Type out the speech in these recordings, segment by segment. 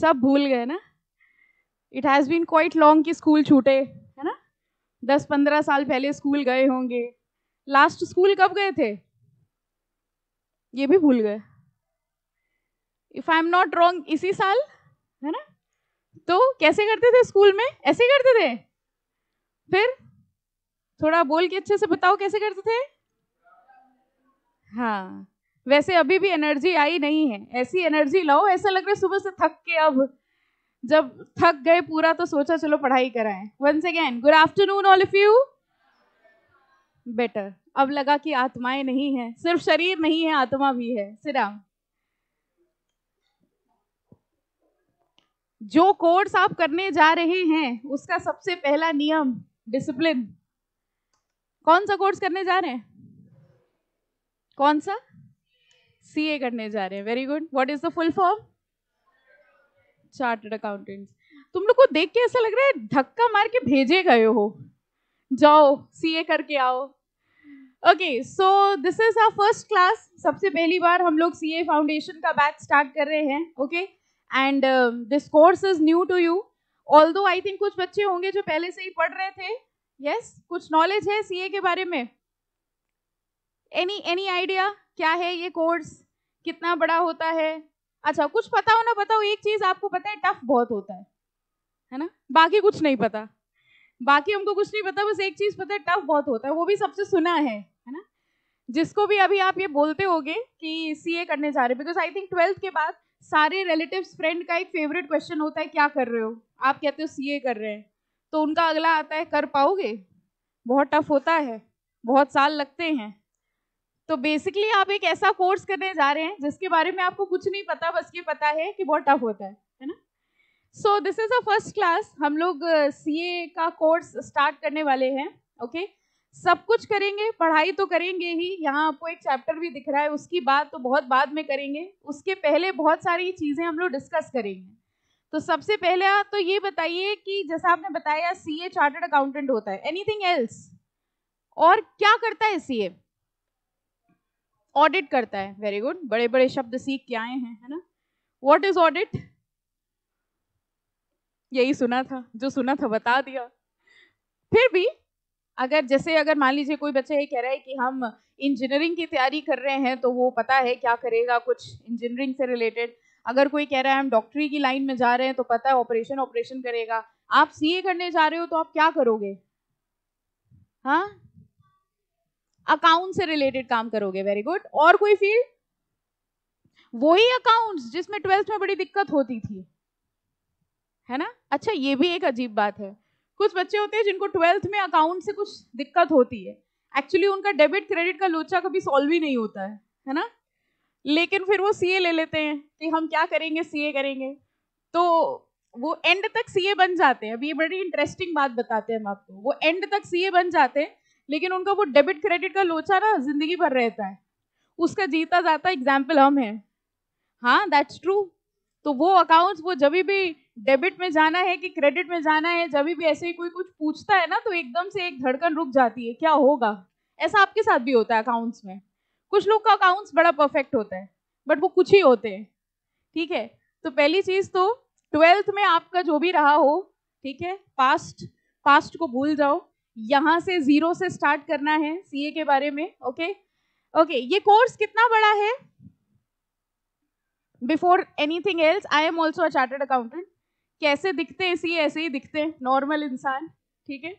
सब भूल गए ना it has been quite long कि स्कूल छूटे है ना दस पंद्रह साल पहले स्कूल गए होंगे लास्ट स्कूल कब गए थे ये भी भूल गए if I am not wrong इसी साल है ना तो कैसे करते थे स्कूल में ऐसे करते थे फिर थोड़ा बोल के अच्छे से बताओ कैसे करते थे हाँ वैसे अभी भी एनर्जी आई नहीं है ऐसी एनर्जी लाओ ऐसा लग रहा है सुबह से थक के अब जब थक गए पूरा तो सोचा चलो पढ़ाई कराएं once again good afternoon all of you better अब लगा कि आत्माएं नहीं है सिर्फ शरीर नहीं है आत्मा भी है सिरा जो कोर्स आप करने जा रहे हैं उसका सबसे पहला नियम डिसिप्लिन कौन सा कोर्स करने जा रहे हैं कौन सा सी ए करने जा रहे हैं very good what is the full form chartered accountants तुम लोग को देख के ऐसा लग रहा है धक्का मार के भेजे गए हो जाओ सी ए करके आओ okay so this is our first class सबसे पहली बार हम लोग सी ए फाउंडेशन का बैच स्टार्ट कर रहे हैं okay and this course is new to you all though I think कुछ बच्चे होंगे जो पहले से ही पढ़ रहे थे यस yes? कुछ नॉलेज है सी ए के बारे में एनी एनी आइडिया क्या है ये कोर्स कितना बड़ा होता है अच्छा कुछ पता हो ना पता हो एक चीज आपको पता है टफ बहुत होता है है ना बाकी कुछ नहीं पता बाकी हमको कुछ नहीं पता बस एक चीज पता है टफ बहुत होता है वो भी सबसे सुना है है ना जिसको भी अभी आप ये बोलते होगे कि सी करने जा रहे बिकॉज आई थिंक ट्वेल्थ के बाद सारे रिलेटिव फ्रेंड का एक फेवरेट क्वेश्चन होता है क्या कर रहे हो आप कहते हो सी कर रहे हैं तो उनका अगला आता है कर पाओगे बहुत टफ होता है बहुत साल लगते हैं तो बेसिकली आप एक ऐसा कोर्स करने जा रहे हैं जिसके बारे में आपको कुछ नहीं पता बस ये पता है कि बहुत टफ होता है है ना so this is a first class हम लोग सी ए का कोर्स स्टार्ट करने वाले हैं ओके okay? सब कुछ करेंगे पढ़ाई तो करेंगे ही यहाँ आपको एक चैप्टर भी दिख रहा है उसकी बात तो बहुत बाद में करेंगे उसके पहले बहुत सारी चीज़ें हम लोग डिस्कस करेंगे तो सबसे पहले तो ये बताइए कि जैसा आपने बताया सी ए चार्टर्ड अकाउंटेंट होता है एनीथिंग एल्स और क्या करता है सी ए ऑडिट करता है वेरी गुड बड़े बड़े शब्द सीख के आए हैं है ना वॉट इज ऑडिट यही सुना था जो सुना था बता दिया फिर भी अगर जैसे अगर मान लीजिए कोई बच्चा ये कह रहा है कि हम इंजीनियरिंग की तैयारी कर रहे हैं तो वो पता है क्या करेगा कुछ इंजीनियरिंग से रिलेटेड अगर कोई कह रहा है हम डॉक्टरी की लाइन में जा रहे हैं तो पता है ऑपरेशन ऑपरेशन करेगा आप सीए करने जा रहे हो तो आप क्या करोगे हाँ अकाउंट से रिलेटेड काम करोगे वेरी गुड और कोई फील्ड वही अकाउंट्स जिसमें ट्वेल्थ में बड़ी दिक्कत होती थी है ना अच्छा ये भी एक अजीब बात है कुछ बच्चे होते हैं जिनको ट्वेल्थ में अकाउंट से कुछ दिक्कत होती है एक्चुअली उनका डेबिट क्रेडिट का लोचा कभी सॉल्व ही नहीं होता है है ना लेकिन फिर वो सीए ले लेते हैं कि हम क्या करेंगे सीए करेंगे तो वो एंड तक सीए बन जाते हैं अभी ये बड़ी इंटरेस्टिंग बात बताते हैं हम आपको वो एंड तक सीए बन जाते हैं लेकिन उनका वो डेबिट क्रेडिट का लोचा ना जिंदगी भर रहता है उसका जीता जाता एग्जाम्पल हम हैं हाँ दैट्स ट्रू तो वो अकाउंट्स वो जब भी डेबिट में जाना है कि क्रेडिट में जाना है जब भी ऐसे ही कोई कुछ पूछता है ना तो एकदम से एक धड़कन रुक जाती है क्या होगा ऐसा आपके साथ भी होता है अकाउंट्स में कुछ लोग का अकाउंट्स बड़ा परफेक्ट होता है बट वो कुछ ही होते हैं ठीक है तो पहली चीज़ तो ट्वेल्थ में आपका जो भी रहा हो ठीक है पास्ट पास्ट को भूल जाओ यहाँ से जीरो से स्टार्ट करना है सीए के बारे में ओके ओके ये कोर्स कितना बड़ा है before anything else I am also a chartered accountant कैसे दिखते हैं सीए ऐसे ही दिखते हैं नॉर्मल इंसान ठीक है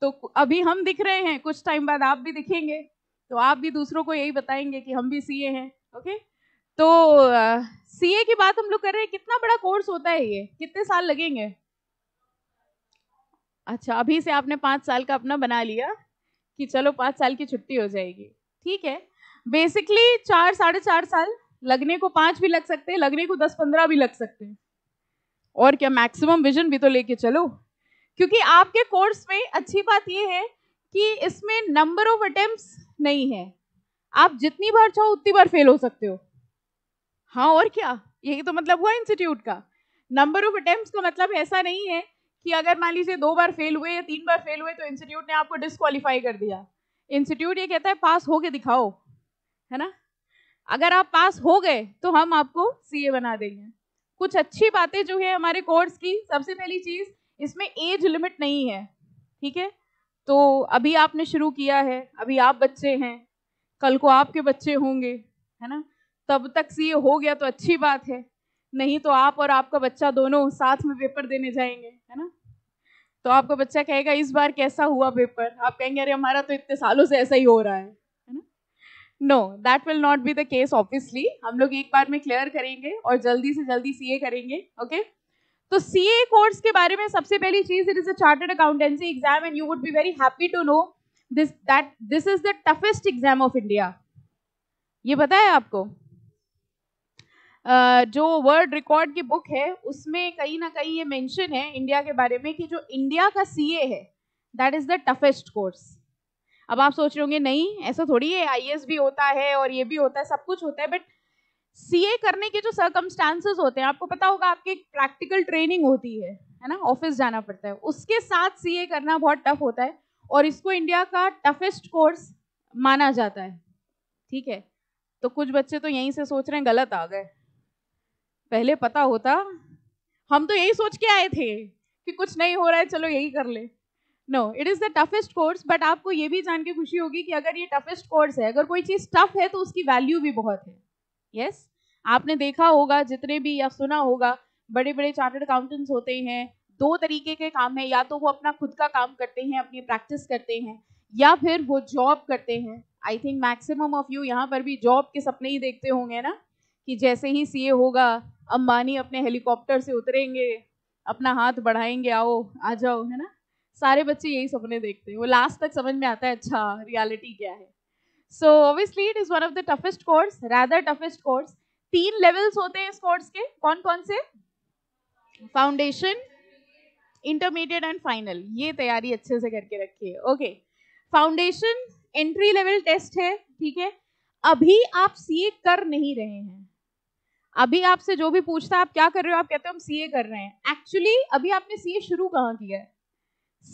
तो अभी हम दिख रहे हैं कुछ टाइम बाद आप भी दिखेंगे तो आप भी दूसरों को यही बताएंगे कि हम भी सीए हैं ओके तो सीए की बात हम लोग कर रहे हैं कितना बड़ा कोर्स होता है ये कितने साल लगेंगे अच्छा अभी से आपने पाँच साल का अपना बना लिया कि चलो पाँच साल की छुट्टी हो जाएगी ठीक है बेसिकली चार साढ़े चार साल लगने को पाँच भी लग सकते हैं लगने को दस पंद्रह भी लग सकते हैं और क्या मैक्सिमम विजन भी तो लेके चलो क्योंकि आपके कोर्स में अच्छी बात यह है कि इसमें नंबर ऑफ अटेम्प्ट नहीं है आप जितनी बार चाहो उतनी बार फेल हो सकते हो हाँ और क्या यही तो मतलब हुआ इंस्टीट्यूट का नंबर ऑफ अटेम्प्ट का मतलब ऐसा नहीं है कि अगर मान लीजिए दो बार फेल हुए या तीन बार फेल हुए तो इंस्टीट्यूट ने आपको डिस्कालीफाई कर दिया इंस्टीट्यूट ये कहता है पास हो के दिखाओ है ना अगर आप पास हो गए तो हम आपको सीए बना देंगे कुछ अच्छी बातें जो है हमारे कोर्स की सबसे पहली चीज़ इसमें एज लिमिट नहीं है ठीक है तो अभी आपने शुरू किया है अभी आप बच्चे हैं कल को आपके बच्चे होंगे है ना तब तक सीए हो गया तो अच्छी बात है नहीं तो आप और आपका बच्चा दोनों साथ में पेपर देने जाएंगे है ना तो आपका बच्चा कहेगा इस बार कैसा हुआ पेपर आप कहेंगे अरे हमारा तो इतने सालों से ऐसा ही हो रहा है no that will not be the case obviously हम लोग एक बार में क्लियर करेंगे और जल्दी से जल्दी सी करेंगे ओके okay? तो सीए कोर्स के बारे में सबसे पहली चीज it is a chartered accountancy exam and you would be very happy to know this that this is the toughest exam of India ये पता है आपको जो वर्ल्ड रिकॉर्ड की बुक है उसमें कहीं ना कहीं ये मेंशन है इंडिया के बारे में कि जो इंडिया का सीए है that is the toughest course अब आप सोच रहे होंगे नहीं ऐसा थोड़ी है आई भी होता है और ये भी होता है सब कुछ होता है बट सी करने के जो सर्कमस्टांसेस होते हैं आपको पता होगा आपकी प्रैक्टिकल ट्रेनिंग होती है है ना ऑफिस जाना पड़ता है उसके साथ सी करना बहुत टफ होता है और इसको इंडिया का टफेस्ट कोर्स माना जाता है ठीक है तो कुछ बच्चे तो यहीं से सोच रहे हैं गलत आ गए पहले पता होता हम तो यही सोच के आए थे कि कुछ नहीं हो रहा है चलो यही कर ले no it is the toughest course but आपको ये भी जान के खुशी होगी कि अगर ये टफेस्ट कोर्स है अगर कोई चीज़ टफ है तो उसकी वैल्यू भी बहुत है यस yes? आपने देखा होगा जितने भी या सुना होगा बड़े बड़े चार्टर्ड अकाउंटेंट्स होते हैं दो तरीके के काम है या तो वो अपना खुद का काम करते हैं अपनी प्रैक्टिस करते हैं या फिर वो जॉब करते हैं I think maximum of you यहाँ पर भी जॉब के सपने ही देखते होंगे ना कि जैसे ही सीए होगा अंबानी अपने हेलीकॉप्टर से उतरेंगे अपना हाथ बढ़ाएंगे आओ आ जाओ है ना सारे बच्चे यही सपने देखते हैं वो लास्ट तक समझ में आता है अच्छा रियलिटी क्या है so obviously it is one of the toughest course rather toughest course तीन लेवल्स होते हैं इस कोर्स के कौन कौन से फाउंडेशन इंटरमीडिएट एंड फाइनल ये तैयारी अच्छे से करके रखिए okay foundation entry level test है ठीक है अभी आप सी कर नहीं रहे हैं अभी आपसे जो भी पूछता है आप क्या कर रहे हो आप कहते हो हम सीए कर रहे हैं एक्चुअली अभी आपने सीए शुरू कहाँ किया है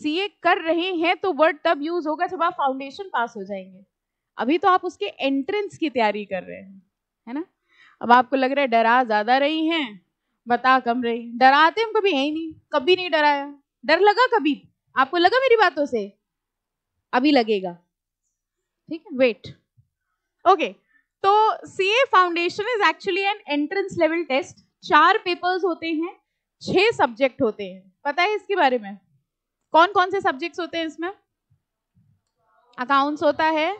सीए कर रहे हैं तो वर्ड तब यूज होगा जब आप फाउंडेशन पास हो जाएंगे अभी तो आप उसके एंट्रेंस की तैयारी कर रहे हैं है ना अब आपको लग रहा है डरा ज्यादा रही हैं बता कम रही डराते हम कभी है ही नहीं कभी नहीं डराया डर लगा कभी आपको लगा मेरी बातों से अभी लगेगा ठीक है वेट ओके okay. तो C A foundation is actually an entrance level test चार पेपर्स होते हैं छह सब्जेक्ट होते हैं पता है इसके बारे में कौन कौन से सब्जेक्ट्स होते हैं इसमें अकाउंट्स होता है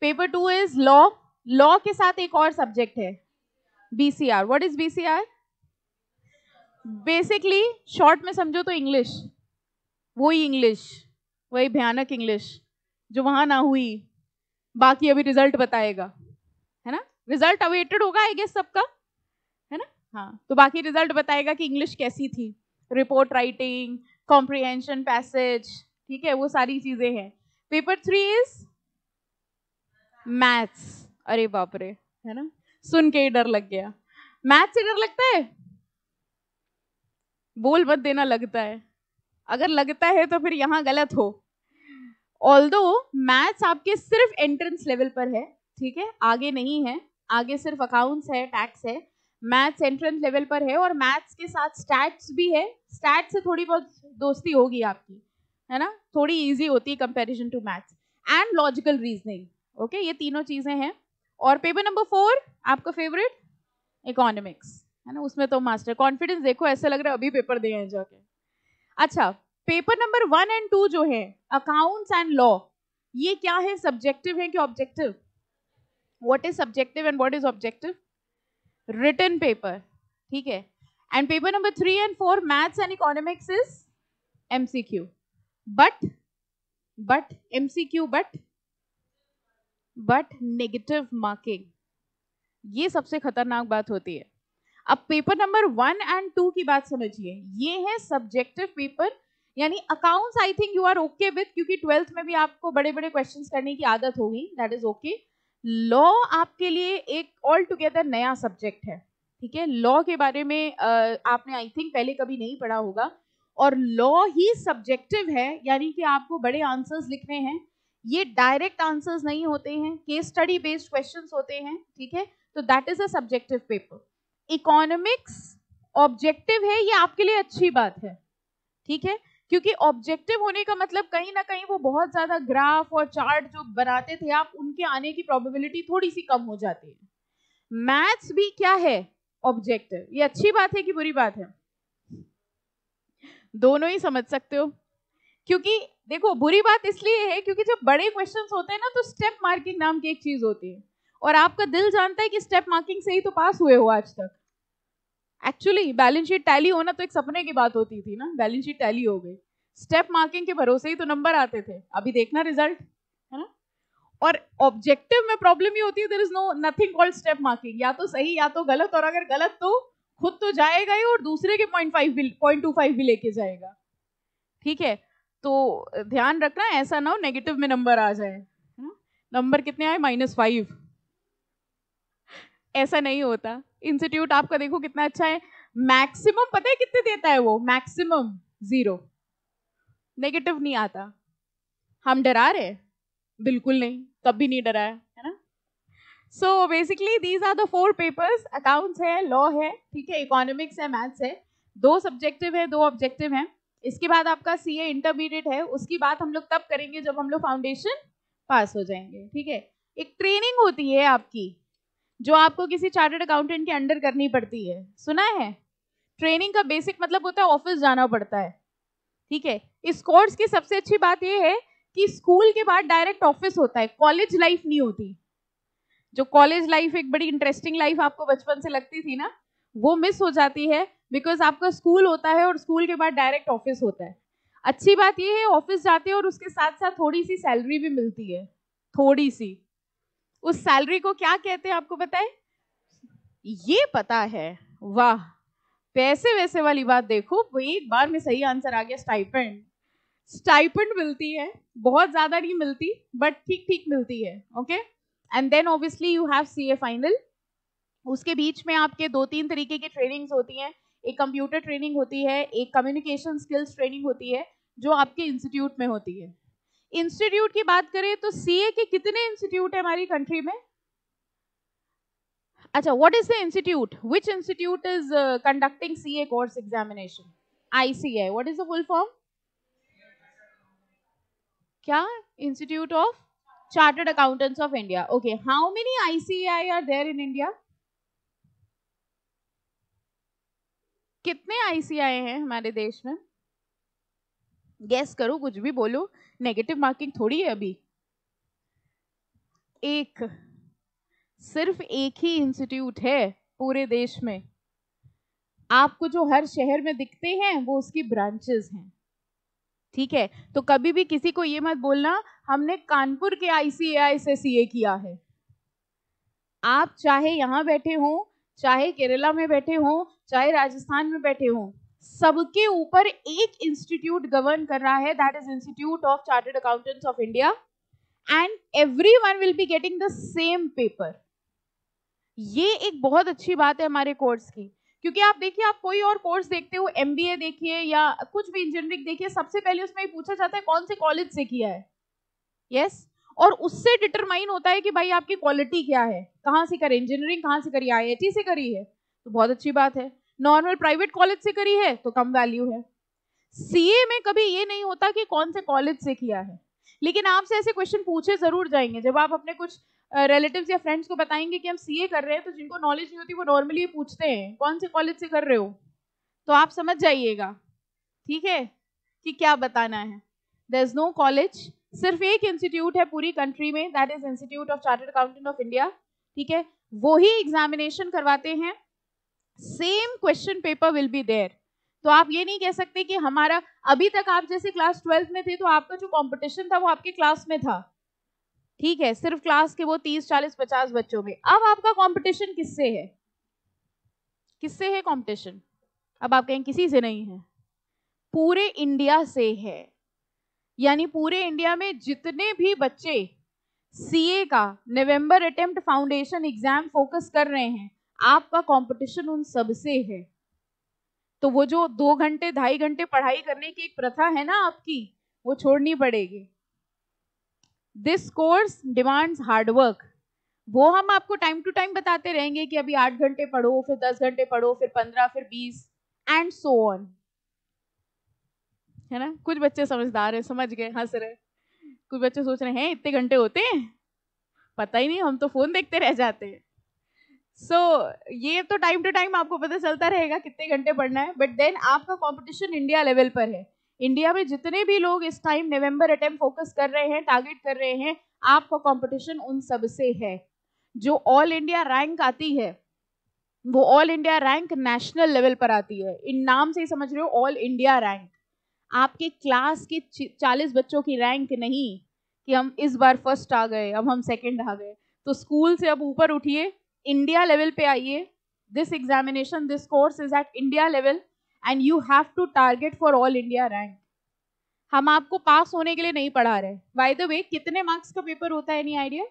paper two is law law के साथ एक और सब्जेक्ट है BCR what is BCR basically short में समझो तो इंग्लिश वही इंग्लिश वही भयानक इंग्लिश जो वहां ना हुई बाकी अभी रिजल्ट बताएगा रिजल्ट अवेटेड होगा आई गेस सबका है ना हाँ तो बाकी रिजल्ट बताएगा कि इंग्लिश कैसी थी रिपोर्ट राइटिंग कॉम्प्रिहेंशन पैसेज ठीक है वो सारी चीजें हैं पेपर थ्री इज मैथ्स अरे बाप रे है ना सुन के ही डर लग गया मैथ्स से डर लगता है बोल मत देना लगता है अगर लगता है तो फिर यहाँ गलत हो ऑल मैथ्स आपके सिर्फ एंट्रेंस लेवल पर है ठीक है आगे नहीं है आगे सिर्फ अकाउंट्स है टैक्स है मैथ्स एंट्रेंस लेवल पर है और मैथ्स के साथ स्टैट्स भी है स्टैट्स से थोड़ी बहुत दोस्ती होगी आपकी है ना थोड़ी इजी होती है comparison to maths and logical reasoning okay ये तीनों चीज़ें हैं और पेपर नंबर फोर आपका फेवरेट इकोनॉमिक्स है ना उसमें तो मास्टर कॉन्फिडेंस देखो ऐसा लग रहा है अभी पेपर दिए हैं जाके अच्छा paper number one and two जो है अकाउंट्स एंड लॉ ये क्या है सब्जेक्टिव है कि objective what is subjective and what is objective written paper ठीक है and paper number three and four maths and economics is MCQ but but MCQ but but negative marking ये सबसे खतरनाक बात होती है अब paper number one and two की बात समझिए ये है सब्जेक्टिव पेपर यानी accounts I think you are okay with क्योंकि ट्वेल्थ में भी आपको बड़े बड़े क्वेश्चंस करने की आदत होगी that is okay okay. Law आपके लिए एक ऑल टुगेदर नया सब्जेक्ट है ठीक है लॉ के बारे में आपने आई थिंक पहले कभी नहीं पढ़ा होगा और लॉ ही सब्जेक्टिव है यानी कि आपको बड़े आंसर्स लिखने हैं ये डायरेक्ट आंसर्स नहीं होते हैं केस स्टडी बेस्ड क्वेश्चन होते हैं ठीक है तो that is a subjective paper economics objective है ये आपके लिए अच्छी बात है ठीक है क्योंकि ऑब्जेक्टिव होने का मतलब कहीं ना कहीं वो बहुत ज्यादा ग्राफ और चार्ट जो बनाते थे आप उनके आने की प्रोबेबिलिटी थोड़ी सी कम हो जाती है मैथ्स भी क्या है ऑब्जेक्टिव ये अच्छी बात है कि बुरी बात है दोनों ही समझ सकते हो क्योंकि देखो बुरी बात इसलिए है क्योंकि जब बड़े क्वेश्चन होते हैं ना तो स्टेप मार्किंग नाम की एक चीज होती है और आपका दिल जानता है कि स्टेप मार्किंग से ही तो पास हुए हो आज तक एक्चुअली बैलेंस शीट टैली होना तो एक सपने की बात होती थी ना बैलेंस शीट टैली हो गई स्टेप मार्किंग के भरोसे ही तो नंबर आते थे अभी देखना रिजल्ट है ना और ऑब्जेक्टिव में प्रॉब्लम ही होती है there is no nothing called step marking या तो सही या तो गलत और अगर गलत तो खुद तो जाएगा ही और दूसरे के पॉइंट फाइव भी पॉइंट टू फाइव भी लेके जाएगा ठीक है तो ध्यान रखना ऐसा ना हो नेगेटिव में नंबर आ जाए नंबर कितने आए माइनस फाइव ऐसा नहीं होता इंस्टीट्यूट आपका देखो कितना अच्छा है मैक्सिमम पता है कितने देता है वो मैक्सिमम जीरो नेगेटिव नहीं आता हम डरा रहे बिल्कुल नहीं तब भी नहीं डरा है है ना so basically these are the four papers accounts है लॉ है ठीक है इकोनॉमिक्स है मैथ्स है दो सब्जेक्टिव है दो ऑब्जेक्टिव है इसके बाद आपका सी इंटरमीडिएट है उसकी बात हम लोग तब करेंगे जब हम लोग फाउंडेशन पास हो जाएंगे ठीक है एक ट्रेनिंग होती है आपकी जो आपको किसी चार्टर्ड अकाउंटेंट के अंडर करनी पड़ती है सुना है ट्रेनिंग का बेसिक मतलब होता है ऑफिस जाना पड़ता है ठीक है इस कोर्स की सबसे अच्छी बात यह है कि स्कूल के बाद डायरेक्ट ऑफिस होता है कॉलेज लाइफ नहीं होती जो कॉलेज लाइफ एक बड़ी इंटरेस्टिंग लाइफ आपको बचपन से लगती थी ना वो मिस हो जाती है बिकॉज आपका स्कूल होता है और स्कूल के बाद डायरेक्ट ऑफिस होता है अच्छी बात यह है ऑफिस जाते हैं और उसके साथ साथ थोड़ी सी सैलरी भी मिलती है थोड़ी सी उस सैलरी को क्या कहते हैं आपको पता है ये पता है वाह पैसे वैसे वाली बात देखो भाई एक बार में सही आंसर आ गया स्टाइपेंड स्टाइपेंड मिलती है बहुत ज्यादा नहीं मिलती बट ठीक ठीक मिलती है okay and then obviously you have C A final उसके बीच में आपके दो तीन तरीके की ट्रेनिंग्स होती हैं एक कंप्यूटर ट्रेनिंग होती है एक कम्युनिकेशन स्किल्स ट्रेनिंग होती है जो आपके इंस्टीट्यूट में होती है इंस्टीट्यूट की बात करें तो सीए के कितने इंस्टीट्यूट है हमारी कंट्री में अच्छा what is the institute which institute is conducting CA course examination ICA what is the full form क्या institute of chartered accountants of India okay how many ICI are there in India कितने ICI हैं हमारे देश में guess करो कुछ भी बोलो नेगेटिव मार्किंग थोड़ी है अभी एक सिर्फ एक ही इंस्टीट्यूट है पूरे देश में आपको जो हर शहर में दिखते हैं वो उसकी ब्रांचेस हैं ठीक है तो कभी भी किसी को ये मत बोलना हमने कानपुर के आईसीएआई से सीए किया है आप चाहे यहाँ बैठे हों चाहे केरला में बैठे हों चाहे राजस्थान में बैठे हों सबके ऊपर एक इंस्टीट्यूट गवर्न कर रहा है that is institute of chartered accountants of India and everyone will be getting the same paper ये एक बहुत अच्छी बात है हमारे कोर्स की क्योंकि आप देखिए आप कोई और कोर्स देखते हो एम देखिए या कुछ भी इंजीनियरिंग देखिए सबसे पहले उसमें पूछा जाता है कौन से कॉलेज से किया है यस yes? और उससे डिटरमाइन होता है कि भाई आपकी क्वालिटी क्या है कहाँ से करें इंजीनियरिंग कहाँ से करी आई से करी है तो बहुत अच्छी बात है नॉर्मल प्राइवेट कॉलेज से करी है तो कम वैल्यू है सीए में कभी ये नहीं होता कि कौन से कॉलेज से किया है लेकिन आपसे ऐसे क्वेश्चन पूछे जरूर जाएंगे जब आप अपने कुछ रिलेटिव या फ्रेंड्स को बताएंगे कि हम सीए कर रहे हैं तो जिनको नॉलेज नहीं होती वो नॉर्मली पूछते हैं कौन से कॉलेज से कर रहे हो तो आप समझ जाइएगा ठीक है कि क्या बताना है देर इज नो कॉलेज सिर्फ एक इंस्टीट्यूट है पूरी कंट्री में that is institute of chartered accountant of India ठीक है वो ही एग्जामिनेशन करवाते हैं same question paper will be there तो आप ये नहीं कह सकते कि हमारा अभी तक आप जैसे क्लास ट्वेल्थ में थे तो आपका जो कंपटीशन था वो आपके क्लास में था ठीक है सिर्फ क्लास के वो तीस चालीस पचास बच्चों में अब आपका कंपटीशन किससे है किससे है कंपटीशन अब आप कहें किसी से नहीं है पूरे इंडिया से है यानी पूरे इंडिया में जितने भी बच्चे सीए का November attempt foundation exam focus कर रहे हैं आपका कंपटीशन उन सब से है तो वो जो दो घंटे ढाई घंटे पढ़ाई करने की एक प्रथा है ना आपकी वो छोड़नी पड़ेगी दिस कोर्स डिमांड्स हार्डवर्क वो हम आपको टाइम टू टाइम बताते रहेंगे कि अभी आठ घंटे पढ़ो फिर दस घंटे पढ़ो फिर पंद्रह फिर बीस एंड सो ऑन है ना कुछ बच्चे समझदार है समझ गए हंस रहे कुछ बच्चे सोच रहे हैं इतने घंटे होते हैं पता ही नहीं हम तो फोन देखते रह जाते हैं सो so, ये तो टाइम टू टाइम आपको पता चलता रहेगा कितने घंटे पढ़ना है बट देन आपका कंपटीशन इंडिया लेवल पर है इंडिया में जितने भी लोग इस टाइम नवंबर अटेम्प फोकस कर रहे हैं टारगेट कर रहे हैं आपका कंपटीशन उन सब से है जो ऑल इंडिया रैंक आती है वो all India rank national level पर आती है इन नाम से ही समझ रहे हो ऑल इंडिया रैंक आपके क्लास के चालीस बच्चों की रैंक नहीं कि हम इस बार फर्स्ट आ गए अब हम सेकंड आ गए तो स्कूल से अब ऊपर उठिए इंडिया लेवल पे आइए this examination this course is at India level and you have to target for all India rank हम आपको पास होने के लिए नहीं पढ़ा रहे बाय द वे कितने मार्क्स का पेपर होता है any idea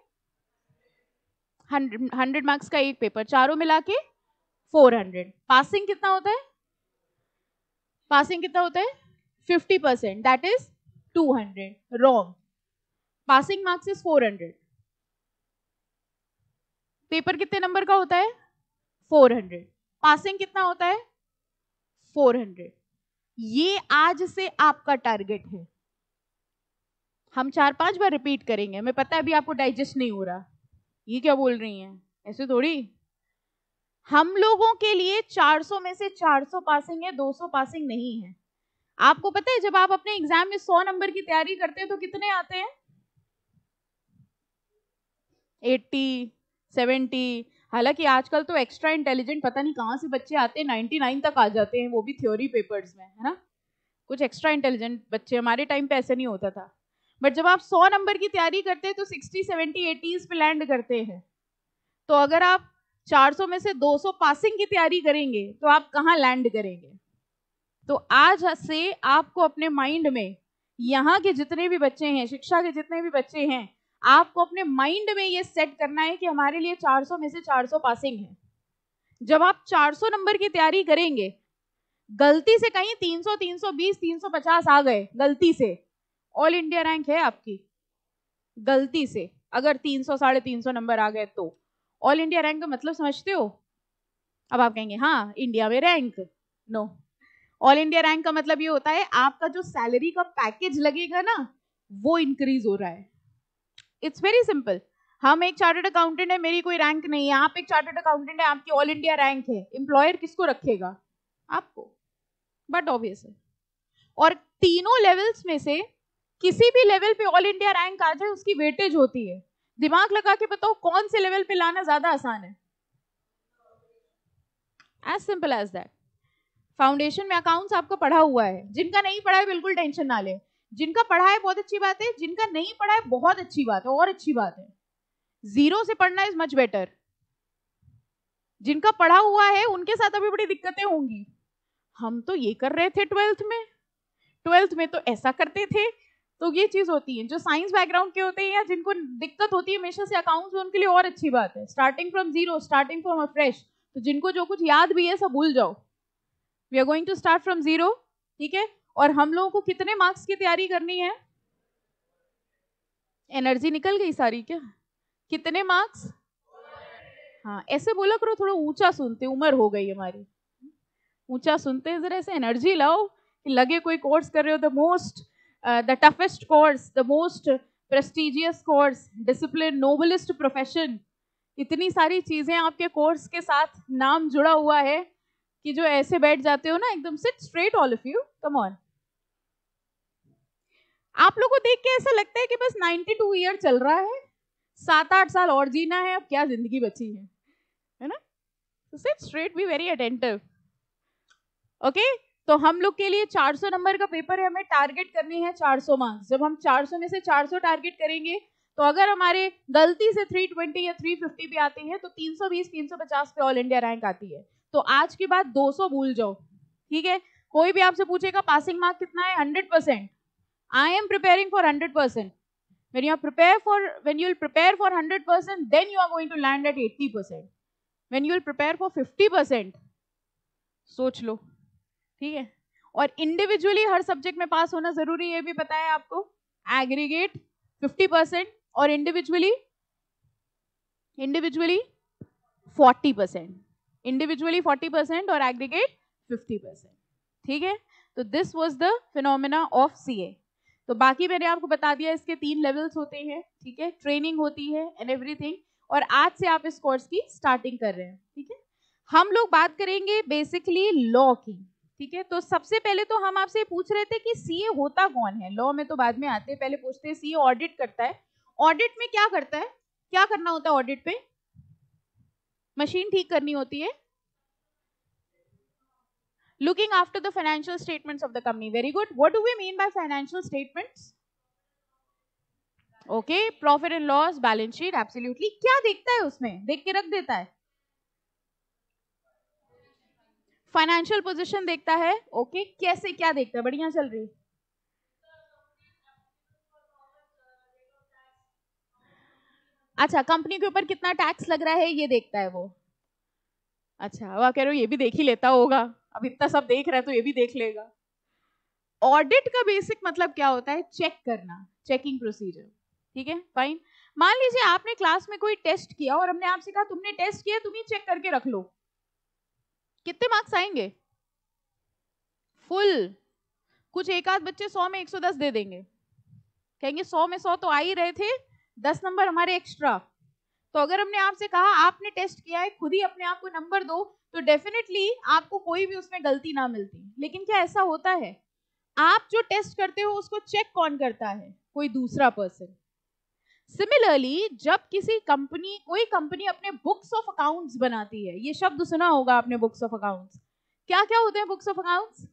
hundred hundred marks का एक पेपर चारों मिला के फोर हंड्रेड पासिंग कितना होता है पासिंग कितना होता है fifty percent that is two hundred wrong passing marks is four hundred paper कितने नंबर का होता है 400 पासिंग कितना होता है 400 ये आज से आपका टारगेट है हम चार पांच बार रिपीट करेंगे मैं पता है अभी आपको डाइजेस्ट नहीं हो रहा ये क्या बोल रही हैं ऐसे थोड़ी हम लोगों के लिए 400 में से 400 पासिंग है 200 पासिंग नहीं है आपको पता है जब आप अपने एग्जाम में 100 नंबर की तैयारी करते हैं तो कितने आते हैं सेवेंटी हालांकि आजकल तो एक्स्ट्रा इंटेलिजेंट पता नहीं कहाँ से बच्चे आते हैं नाइन्टी नाइन तक आ जाते हैं वो भी थ्योरी पेपर्स में है ना कुछ एक्स्ट्रा इंटेलिजेंट बच्चे हमारे टाइम पे ऐसे नहीं होता था बट जब आप सौ नंबर की तैयारी करते हैं तो सिक्सटी सेवेंटी एटीज़ पे लैंड करते हैं तो अगर आप चार सौ में से दो सौ पासिंग की तैयारी करेंगे तो आप कहाँ लैंड करेंगे तो आज से आपको अपने माइंड में यहाँ के जितने भी बच्चे हैं शिक्षा के जितने भी बच्चे हैं आपको अपने माइंड में ये सेट करना है कि हमारे लिए 400 में से 400 पासिंग है जब आप 400 नंबर की तैयारी करेंगे गलती से कहीं 300, 320, 350 आ गए गलती से ऑल इंडिया रैंक है आपकी गलती से अगर 300 साढ़े तीन नंबर आ गए तो ऑल इंडिया रैंक का मतलब समझते हो अब आप कहेंगे हाँ इंडिया में rank no all India rank का मतलब ये होता है आपका जो सैलरी का पैकेज लगेगा ना वो इंक्रीज हो रहा है इट्स वेरी सिंपल हम एक चार्टर्ड अकाउंटेंट है मेरी कोई रैंक नहीं है आप एक चार्टर्ड अकाउंटेंट है आपकी ऑल इंडिया रैंक है एम्प्लॉयर किसको रखेगा आपको बट ऑब्वियस है और तीनों लेवल्स में से किसी भी लेवल पे ऑल इंडिया रैंक आ जाए उसकी वेटेज होती है दिमाग लगा के बताओ कौन से लेवल पे लाना ज्यादा आसान है as simple as that foundation में अकाउंट्स आपका पढ़ा हुआ है जिनका नहीं पढ़ा है बिल्कुल टेंशन ना लें जिनका पढ़ा है बहुत अच्छी बात है जिनका नहीं पढ़ा है बहुत अच्छी बात है और अच्छी बात है जीरो से पढ़ना इज मच बेटर जिनका पढ़ा हुआ है उनके साथ अभी बड़ी दिक्कतें होंगी हम तो ये कर रहे थे ट्वेल्थ में ट्वेल्थ में तो ऐसा करते थे तो ये चीज होती है जो साइंस बैकग्राउंड के होते हैं या जिनको दिक्कत होती है हमेशा से अकाउंट्स में उनके लिए और अच्छी बात है starting from zero starting from a fresh तो जिनको जो कुछ याद भी है सब भूल जाओ we are going to start from zero ठीक है और हम लोगों को कितने मार्क्स की तैयारी करनी है एनर्जी निकल गई सारी क्या कितने मार्क्स हाँ ऐसे बोला करो थोड़ा ऊंचा सुनते उम्र हो गई हमारी ऊंचा सुनते जरा ऐसे एनर्जी लाओ कि लगे कोई कोर्स कर रहे हो the most the toughest course the most prestigious course discipline noblest profession इतनी सारी चीज़ें आपके कोर्स के साथ नाम जुड़ा हुआ है कि जो ऐसे बैठ जाते हो ना एकदम sit straight all of you come on आप लोगों को देख के ऐसा लगता है कि बस 92 ईयर चल रहा है सात आठ साल और जीना है अब क्या जिंदगी बची है है ना तो सिर्फ straight be very attentive okay तो हम लोग के लिए 400 नंबर का पेपर है हमें टारगेट करनी है 400 मार्क्स जब हम 400 में से 400 टारगेट करेंगे तो अगर हमारे गलती से 320 या 350 भी आते हैं तो 320 350 पे ऑल इंडिया रैंक आती है तो आज के बाद 200 भूल जाओ ठीक है कोई भी आपसे पूछेगा पासिंग मार्क कितना है hundred I am preparing for 100%. When you are prepare for, when you will prepare for 100%, then you are going to land at 80%. When you will prepare for 50%, सोच लो ठीक है और इंडिविजुअली हर सब्जेक्ट में पास होना जरूरी है भी पता है आपको एग्रीगेट 50% और इंडिविजुअली इंडिविजुअली 40% इंडिविजुअली 40% और एग्रीगेट 50% ठीक है तो this was the phenomena of CA तो बाकी मैंने आपको बता दिया इसके तीन लेवल्स होते हैं ठीक है ट्रेनिंग होती है एंड एवरीथिंग और आज से आप इस कोर्स की स्टार्टिंग कर रहे हैं ठीक है हम लोग बात करेंगे बेसिकली लॉ की ठीक है तो सबसे पहले तो हम आपसे पूछ रहे थे कि सीए होता कौन है लॉ में तो बाद में आते हैं पहले पूछते हैं सीए ऑडिट करता है ऑडिट में क्या करता है क्या करना होता है ऑडिट पे मशीन ठीक करनी होती है looking after the financial statements of the company very good what do we mean by financial statements okay profit and loss balance sheet absolutely क्या देखता है उसमें देख के रख देता है फाइनेंशियल पोजीशन देखता है ओके okay, कैसे क्या देखता है बढ़िया चल रही अच्छा कंपनी के ऊपर कितना टैक्स लग रहा है ये देखता है वो अच्छा वह कह रहे हो ये भी देख ही लेता होगा अब इतना सब देख रहा है तो ये भी देख लेगा ऑडिट का बेसिक मतलब क्या होता है चेक करना चेकिंग प्रोसीजर ठीक है फाइन मान लीजिए आपने क्लास में कोई टेस्ट किया और हमने आपसे कहा तुमने टेस्ट किया तुम ही चेक करके रख लो कितने मार्क्स आएंगे फुल कुछ एक आध बच्चे सौ में एक सौ दस दे देंगे कहेंगे सौ में सौ तो आ ही रहे थे दस नंबर हमारे एक्स्ट्रा तो अगर हमने आपसे कहा आपने टेस्ट किया है खुद ही अपने आप को नंबर दो तो डेफिनेटली आपको कोई भी उसमें गलती ना मिलती लेकिन क्या ऐसा होता है आप जो टेस्ट करते हो उसको चेक कौन करता है कोई दूसरा पर्सन सिमिलरली जब किसी कंपनी कोई कंपनी अपने बुक्स ऑफ अकाउंट्स बनाती है ये शब्द सुना होगा आपने बुक्स ऑफ अकाउंट्स क्या क्या होते हैं बुक्स ऑफ अकाउंट्स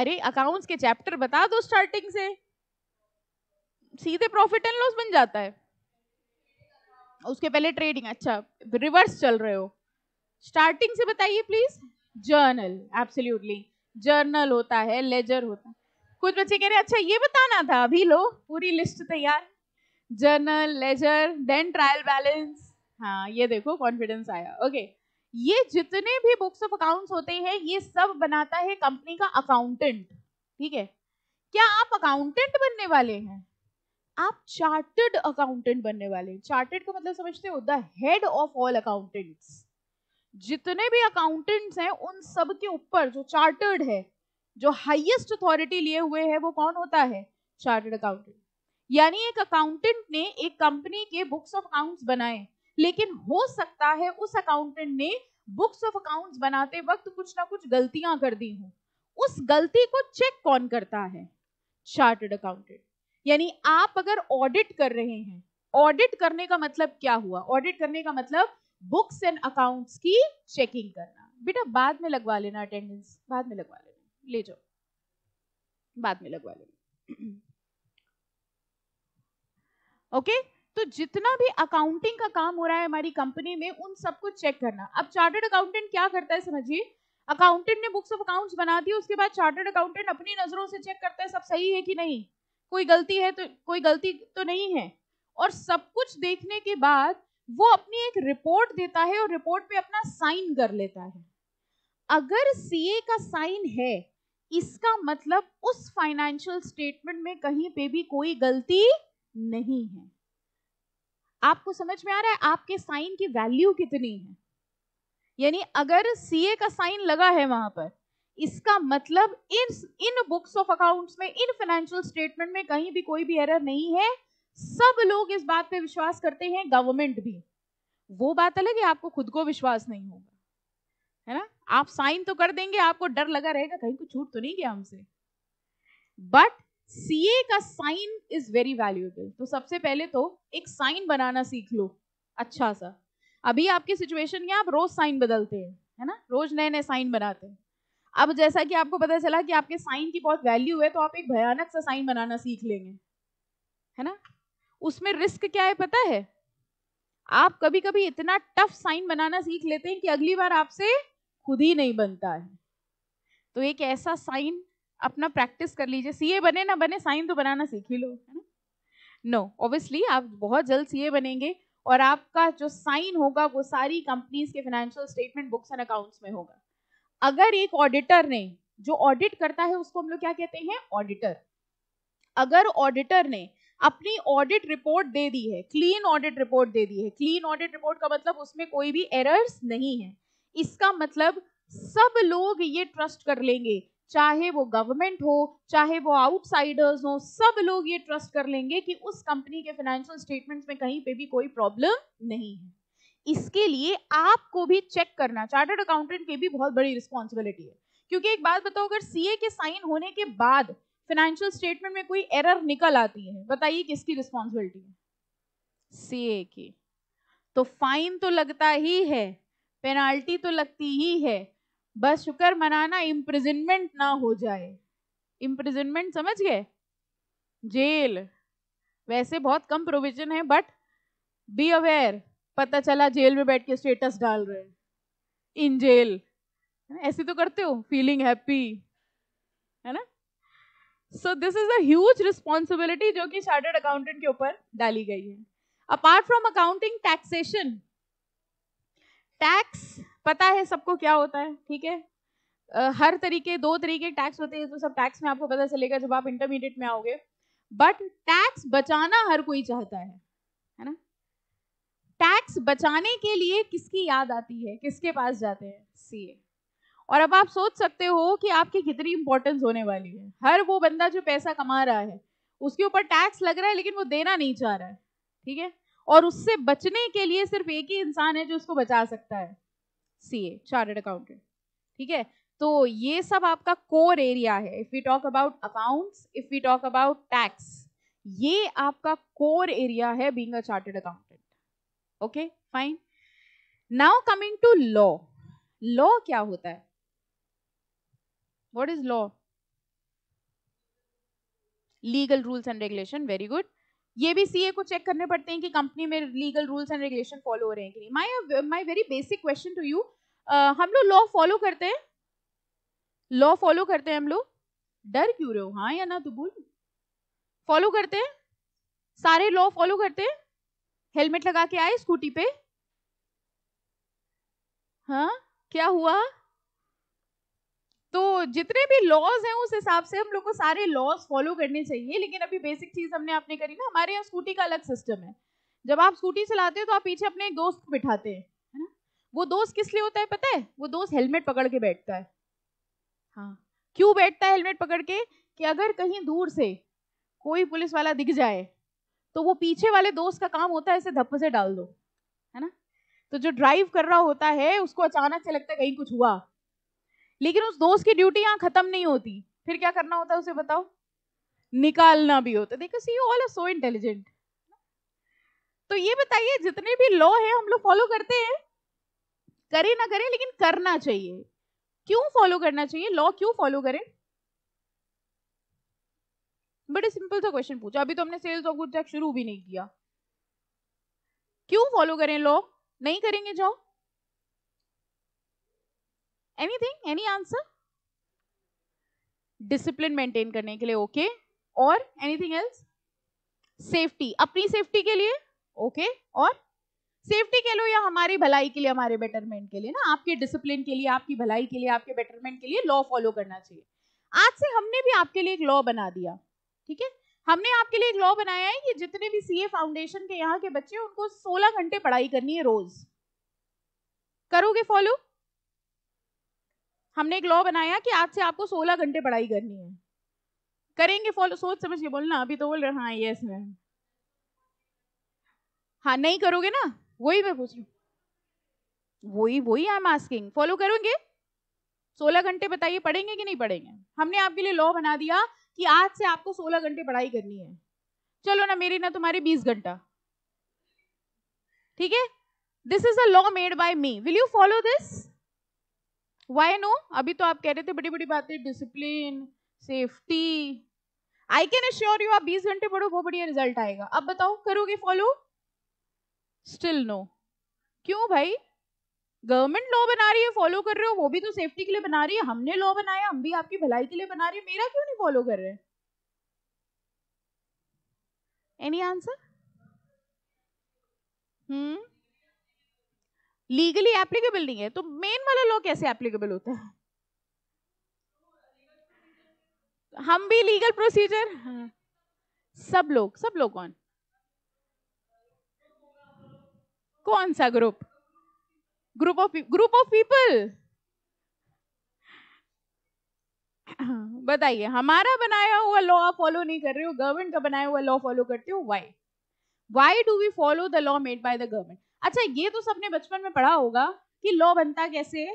अरे अकाउंट्स के चैप्टर बता दो स्टार्टिंग से सीधे प्रॉफिट एंड लॉस बन जाता है उसके पहले ट्रेडिंग अच्छा रिवर्स चल रहे हो स्टार्टिंग से बताइए प्लीज जर्नल एब्सोल्युटली जर्नल होता है लेजर होता है कुछ बच्चे कह रहे अच्छा ये बताना था अभी लो पूरी लिस्ट तैयार journal ledger then trial balance हाँ ये देखो कॉन्फिडेंस आया ओके ये जितने भी बुक्स ऑफ अकाउंट्स होते हैं ये सब बनाता है कंपनी का अकाउंटेंट ठीक है क्या आप अकाउंटेंट बनने वाले हैं आप चार्टर्ड अकाउंटेंट बनने वाले हैं चार्टर्ड का मतलब समझते हो the head of all accountants जितने भी अकाउंटेंट्स हैं उन सब के ऊपर जो चार्टर्ड है जो हाईएस्ट अथॉरिटी लिए हुए है वो कौन होता है चार्टर्ड अकाउंटेंट यानी एक अकाउंटेंट ने एक कंपनी के बुक्स ऑफ अकाउंट्स बनाए लेकिन हो सकता है उस अकाउंटेंट ने बुक्स ऑफ अकाउंट्स बनाते वक्त कुछ ना कुछ गलतियां कर दी हूं उस गलती को चेक कौन करता है चार्टर्ड अकाउंटेंट यानी आप अगर ऑडिट कर रहे हैं ऑडिट करने का मतलब क्या हुआ ऑडिट करने का मतलब बुक्स एंड अकाउंट्स की चेकिंग करना बेटा बाद में लगवा लेना अटेंडेंस बाद में लगवा लेना ले जाओ बाद में लगवा लेना ओके तो जितना भी अकाउंटिंग का काम हो रहा है हमारी कंपनी में उन सबको चेक करना अब चार्टर्ड अकाउंटेंट क्या करता है समझिए अकाउंटेंट ने बुक्स ऑफ अकाउंट्स बना दी उसके बाद चार्टर्ड अकाउंटेंट अपनी नजरों से चेक करता है सब सही है कि नहीं कोई गलती है तो कोई गलती तो नहीं है और सब कुछ देखने के बाद वो अपनी एक रिपोर्ट देता है और रिपोर्ट पे अपना साइन कर लेता है अगर सीए का साइन है इसका मतलब उस फाइनेंशियल स्टेटमेंट में कहीं पे भी कोई गलती नहीं है आपको समझ में आ रहा है आपके साइन की वैल्यू कितनी है यानी अगर सीए का साइन लगा है वहां पर इसका मतलब इन इन बुक्स ऑफ अकाउंट्स में इन फाइनेंशियल स्टेटमेंट में कहीं भी कोई भी एरर नहीं है सब लोग इस बात पे विश्वास करते हैं गवर्नमेंट भी वो बात अलग है आपको खुद को विश्वास नहीं होगा है ना आप साइन तो कर देंगे आपको डर लगा रहेगा कहीं को छूट तो नहीं गया हमसे बट ए का साइन इज वेरी वैल्यूएबल तो सबसे पहले तो एक साइन बनाना सीख लो अच्छा सा अभी आपकी सिचुएशन क्या आप रोज साइन बदलते हैं है ना रोज नए नए साइन बनाते हैं अब जैसा कि आपको पता चला कि आपके साइन की बहुत वैल्यू है तो आप एक भयानक सा साइन बनाना सीख लेंगे है ना उसमें रिस्क क्या है पता है आप कभी कभी इतना टफ साइन बनाना सीख लेते हैं कि अगली बार आपसे खुद ही नहीं बनता है तो एक ऐसा साइन अपना प्रैक्टिस कर लीजिए सीए बने ना बने साइन तो बनाना सीख ही लो है ना नो ऑब्वियसली आप बहुत जल्द सीए बनेंगे और आपका जो साइन होगा वो सारी कंपनीज के financial statement books and accounts में होगा अगर एक ऑडिटर ने जो ऑडिट करता है उसको हम लोग क्या कहते हैं ऑडिटर अगर ऑडिटर ने अपनी ऑडिट रिपोर्ट दे दी है क्लीन ऑडिट रिपोर्ट दे दी है क्लीन ऑडिट रिपोर्ट का मतलब उसमें कोई भी एरर्स नहीं है इसका मतलब सब लोग ये ट्रस्ट कर लेंगे चाहे वो गवर्नमेंट हो चाहे वो आउटसाइडर्स हो सब लोग ये ट्रस्ट कर लेंगे कि उस कंपनी के फाइनेंशियल स्टेटमेंट्स में कहीं पे भी कोई प्रॉब्लम नहीं है इसके लिए आपको भी चेक करना चार्टर्ड अकाउंटेंट की भी बहुत बड़ी रिस्पॉन्सिबिलिटी है क्योंकि एक बात बताओ अगर सीए के साइन होने के बाद फाइनेंशियल स्टेटमेंट में कोई एरर निकल आती है बताइए किसकी रिस्पॉन्सिबिलिटी है सीए की तो फाइन तो लगता ही है पेनाल्टी तो लगती ही है बस शुक्र मनाना इम्प्रिजनमेंट ना हो जाए इम्प्रिजनमेंट समझ गए जेल वैसे बहुत कम प्रोविजन है बट बी अवेयर पता चला जेल में बैठ के स्टेटस डाल रहे इन जेल ऐसे तो करते हो फीलिंग हैप्पी है ना so this is a responsibility जो कि चार्टर्ड अकाउंटेंट के ऊपर डाली गई है apart from accounting taxation tax पता है सबको क्या होता है ठीक है uh, हर तरीके दो तरीके टैक्स होते हैं तो सब टैक्स में आपको पता चलेगा जब आप इंटरमीडिएट में आओगे बट टैक्स बचाना हर कोई चाहता है है ना टैक्स बचाने के लिए किसकी याद आती है किसके पास जाते हैं सीए और अब आप सोच सकते हो कि आपकी कितनी इंपॉर्टेंस होने वाली है हर वो बंदा जो पैसा कमा रहा है उसके ऊपर टैक्स लग रहा है लेकिन वो देना नहीं चाह रहा है ठीक है और उससे बचने के लिए सिर्फ एक ही इंसान है जो उसको बचा सकता है सीए चार्टर्ड अकाउंटेंट ठीक है तो ये सब आपका कोर एरिया है if we talk about accounts if we talk about tax ये आपका कोर एरिया है being a chartered accountant okay fine now coming to law law क्या होता है what is law legal rules and regulation very good ये भी CA को check करने पड़ते हैं कि कंपनी में legal rules and regulation follow हो रहे हैं कि नहीं my my very basic question to you हम लोग लॉ फॉलो करते हैं लॉ फॉलो करते हैं हम लोग डर क्यों रहे हो हाँ या ना तो बोल फॉलो करते हैं सारे लॉ फॉलो करते हैं हेलमेट लगा के आए स्कूटी पे हाँ क्या हुआ तो जितने भी लॉज हैं उस हिसाब से हम लोग को सारे लॉज फॉलो करने चाहिए लेकिन अभी बेसिक चीज हमने आपने करी ना हमारे यहाँ स्कूटी का अलग सिस्टम है जब आप स्कूटी चलाते हो तो आप पीछे अपने एक दोस्त को बिठाते हैं है ना वो दोस्त किस लिए होता है पता है वो दोस्त हेलमेट पकड़ के बैठता है हाँ क्यों बैठता है हेलमेट पकड़ के कि अगर कहीं दूर से कोई पुलिस वाला दिख जाए तो वो पीछे वाले दोस्त का काम होता है इसे धप्प से डाल दो है ना तो जो ड्राइव कर रहा होता है उसको अचानक से लगता है कहीं कुछ हुआ लेकिन उस दोस्त की ड्यूटी यहाँ खत्म नहीं होती फिर क्या करना होता है उसे बताओ निकालना भी होता है देखो see all are so intelligent तो ये बताइए जितने भी लॉ है हम लोग फॉलो करते हैं करें ना करें लेकिन करना चाहिए क्यों फॉलो करना चाहिए लॉ क्यों फॉलो करें बड़े सिंपल सा क्वेश्चन पूछा अभी तो हमने सेल्स ऑफ गुड टैक्स शुरू भी नहीं किया क्यों फॉलो करें लोग नहीं करेंगे जाओ anything any answer discipline maintain करने के लिए ओके okay. और एनीथिंग एल्स सेफ्टी अपनी सेफ्टी के लिए ओके okay. और सेफ्टी के लो या हमारी भलाई के लिए हमारे बेटरमेंट के लिए ना आपके डिसिप्लिन के लिए आपकी भलाई के लिए आपके बेटरमेंट के लिए लॉ फॉलो करना चाहिए आज से हमने भी आपके लिए एक लॉ बना दिया ठीक है हमने आपके लिए एक लॉ बनाया है कि जितने भी सीए फाउंडेशन के यहाँ के बच्चे उनको 16 घंटे पढ़ाई करनी है रोज करोगे फॉलो हमने एक लॉ बनाया कि आज से आपको 16 घंटे पढ़ाई करनी है करेंगे फॉलो सोच समझ के बोलना अभी तो बोल रहे हाँ यस मैम हाँ नहीं करोगे ना वही मैं पूछ रही वही वही आई एम आस्किंग फॉलो करोगे सोलह घंटे बताइए पढ़ेंगे कि नहीं पढ़ेंगे हमने आपके लिए लॉ बना दिया कि आज से आपको 16 घंटे पढ़ाई करनी है चलो ना मेरी ना तुम्हारी 20 घंटा ठीक है this is a law made by me will you follow this why no अभी तो आप कह रहे थे बड़ी बड़ी बातें discipline safety I can assure you आप 20 घंटे पढ़ो बहुत बढ़िया रिजल्ट आएगा अब बताओ करोगे फॉलो स्टिल नो क्यों भाई गवर्नमेंट लॉ बना रही है फॉलो कर रहे हो वो भी तो सेफ्टी के लिए बना रही है हमने लॉ बनाया हम भी आपकी भलाई के लिए बना रहे है मेरा क्यों नहीं फॉलो कर रहे any answer hmm legally applicable नहीं है तो मेन वाला लॉ कैसे एप्लीकेबल होता है हम भी लीगल प्रोसीजर हाँ। सब लोग सब लोग कौन कौन सा group group of group of people बताइए हमारा बनाया हुआ लॉ आप फॉलो नहीं कर रहे हो गवर्नमेंट का बनाया हुआ लॉ फॉलो करते हो why why do we follow the law made by the government अच्छा ये तो सबने बचपन में पढ़ा होगा कि लॉ बनता कैसे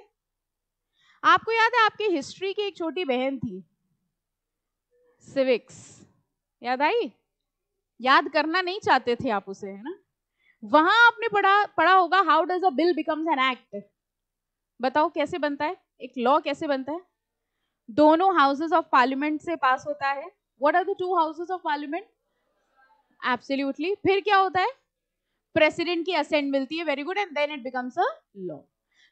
आपको याद है आपकी हिस्ट्री की एक छोटी बहन थी सिविक्स याद आई याद करना नहीं चाहते थे आप उसे है ना वहां आपने पढ़ा पढ़ा होगा how does a bill becomes an act बताओ कैसे बनता है एक लॉ कैसे बनता है दोनों हाउसेस ऑफ पार्लियामेंट से पास होता है what are the two houses of parliament absolutely फिर क्या होता है प्रेसिडेंट की असेंट मिलती है very good and then it becomes a law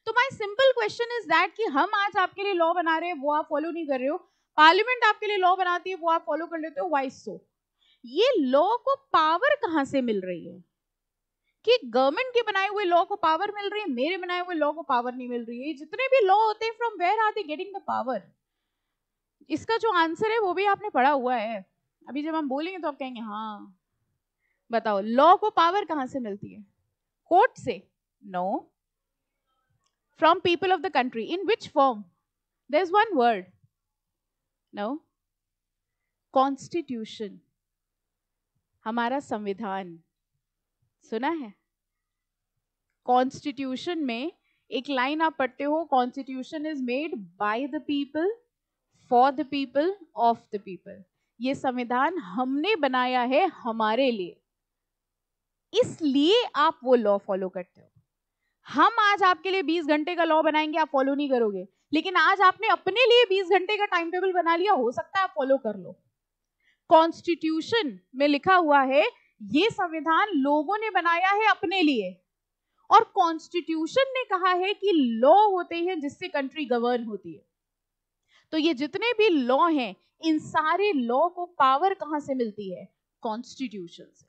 तो my simple question is that कि हम आज आपके लिए लॉ बना रहे हैं वो आप फॉलो नहीं कर रहे हो पार्लियामेंट आपके लिए लॉ बनाती है वो आप फॉलो कर लेते हो वाइस सो ये लॉ को पावर कहाँ से मिल रही है कि गवर्नमेंट के बनाए हुए लॉ को पावर मिल रही है मेरे बनाए हुए लॉ को पावर नहीं मिल रही है जितने भी लॉ होते हैं from where are they getting the power इसका जो आंसर है वो भी आपने पढ़ा हुआ है अभी जब हम बोलेंगे तो आप कहेंगे हाँ बताओ लॉ को पावर कहाँ से मिलती है कोर्ट से no from people of the country in which form there is one word no constitution हमारा संविधान सुना है कॉन्स्टिट्यूशन में एक लाइन आप पढ़ते हो constitution is made by the people for the people of the people ये संविधान हमने बनाया है हमारे लिए इसलिए आप वो लॉ फॉलो करते हो हम आज आपके लिए 20 घंटे का लॉ बनाएंगे आप फॉलो नहीं करोगे लेकिन आज आपने अपने लिए 20 घंटे का टाइम टेबल बना लिया हो सकता है आप फॉलो कर लो कॉन्स्टिट्यूशन में लिखा हुआ है ये संविधान लोगों ने बनाया है अपने लिए और कॉन्स्टिट्यूशन ने कहा है कि लॉ होते हैं जिससे कंट्री गवर्न होती है तो ये जितने भी लॉ हैं इन सारे लॉ को पावर कहां से मिलती है कॉन्स्टिट्यूशन से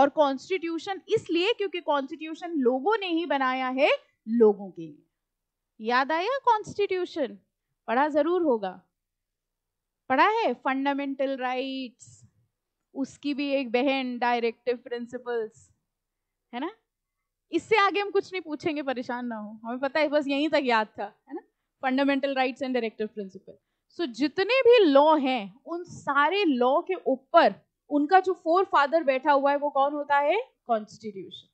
और कॉन्स्टिट्यूशन इसलिए क्योंकि कॉन्स्टिट्यूशन लोगों ने ही बनाया है लोगों के लिए याद आया कॉन्स्टिट्यूशन पढ़ा जरूर होगा पढ़ा है फंडामेंटल राइट्स उसकी भी एक बहन डायरेक्टिव प्रिंसिपल्स है ना इससे आगे हम कुछ नहीं पूछेंगे परेशान ना हो हमें पता है बस यहीं तक याद था है ना fundamental rights and directive principle so जितने भी लॉ हैं उन सारे लॉ के ऊपर उनका जो फोर फादर बैठा हुआ है वो कौन होता है कॉन्स्टिट्यूशन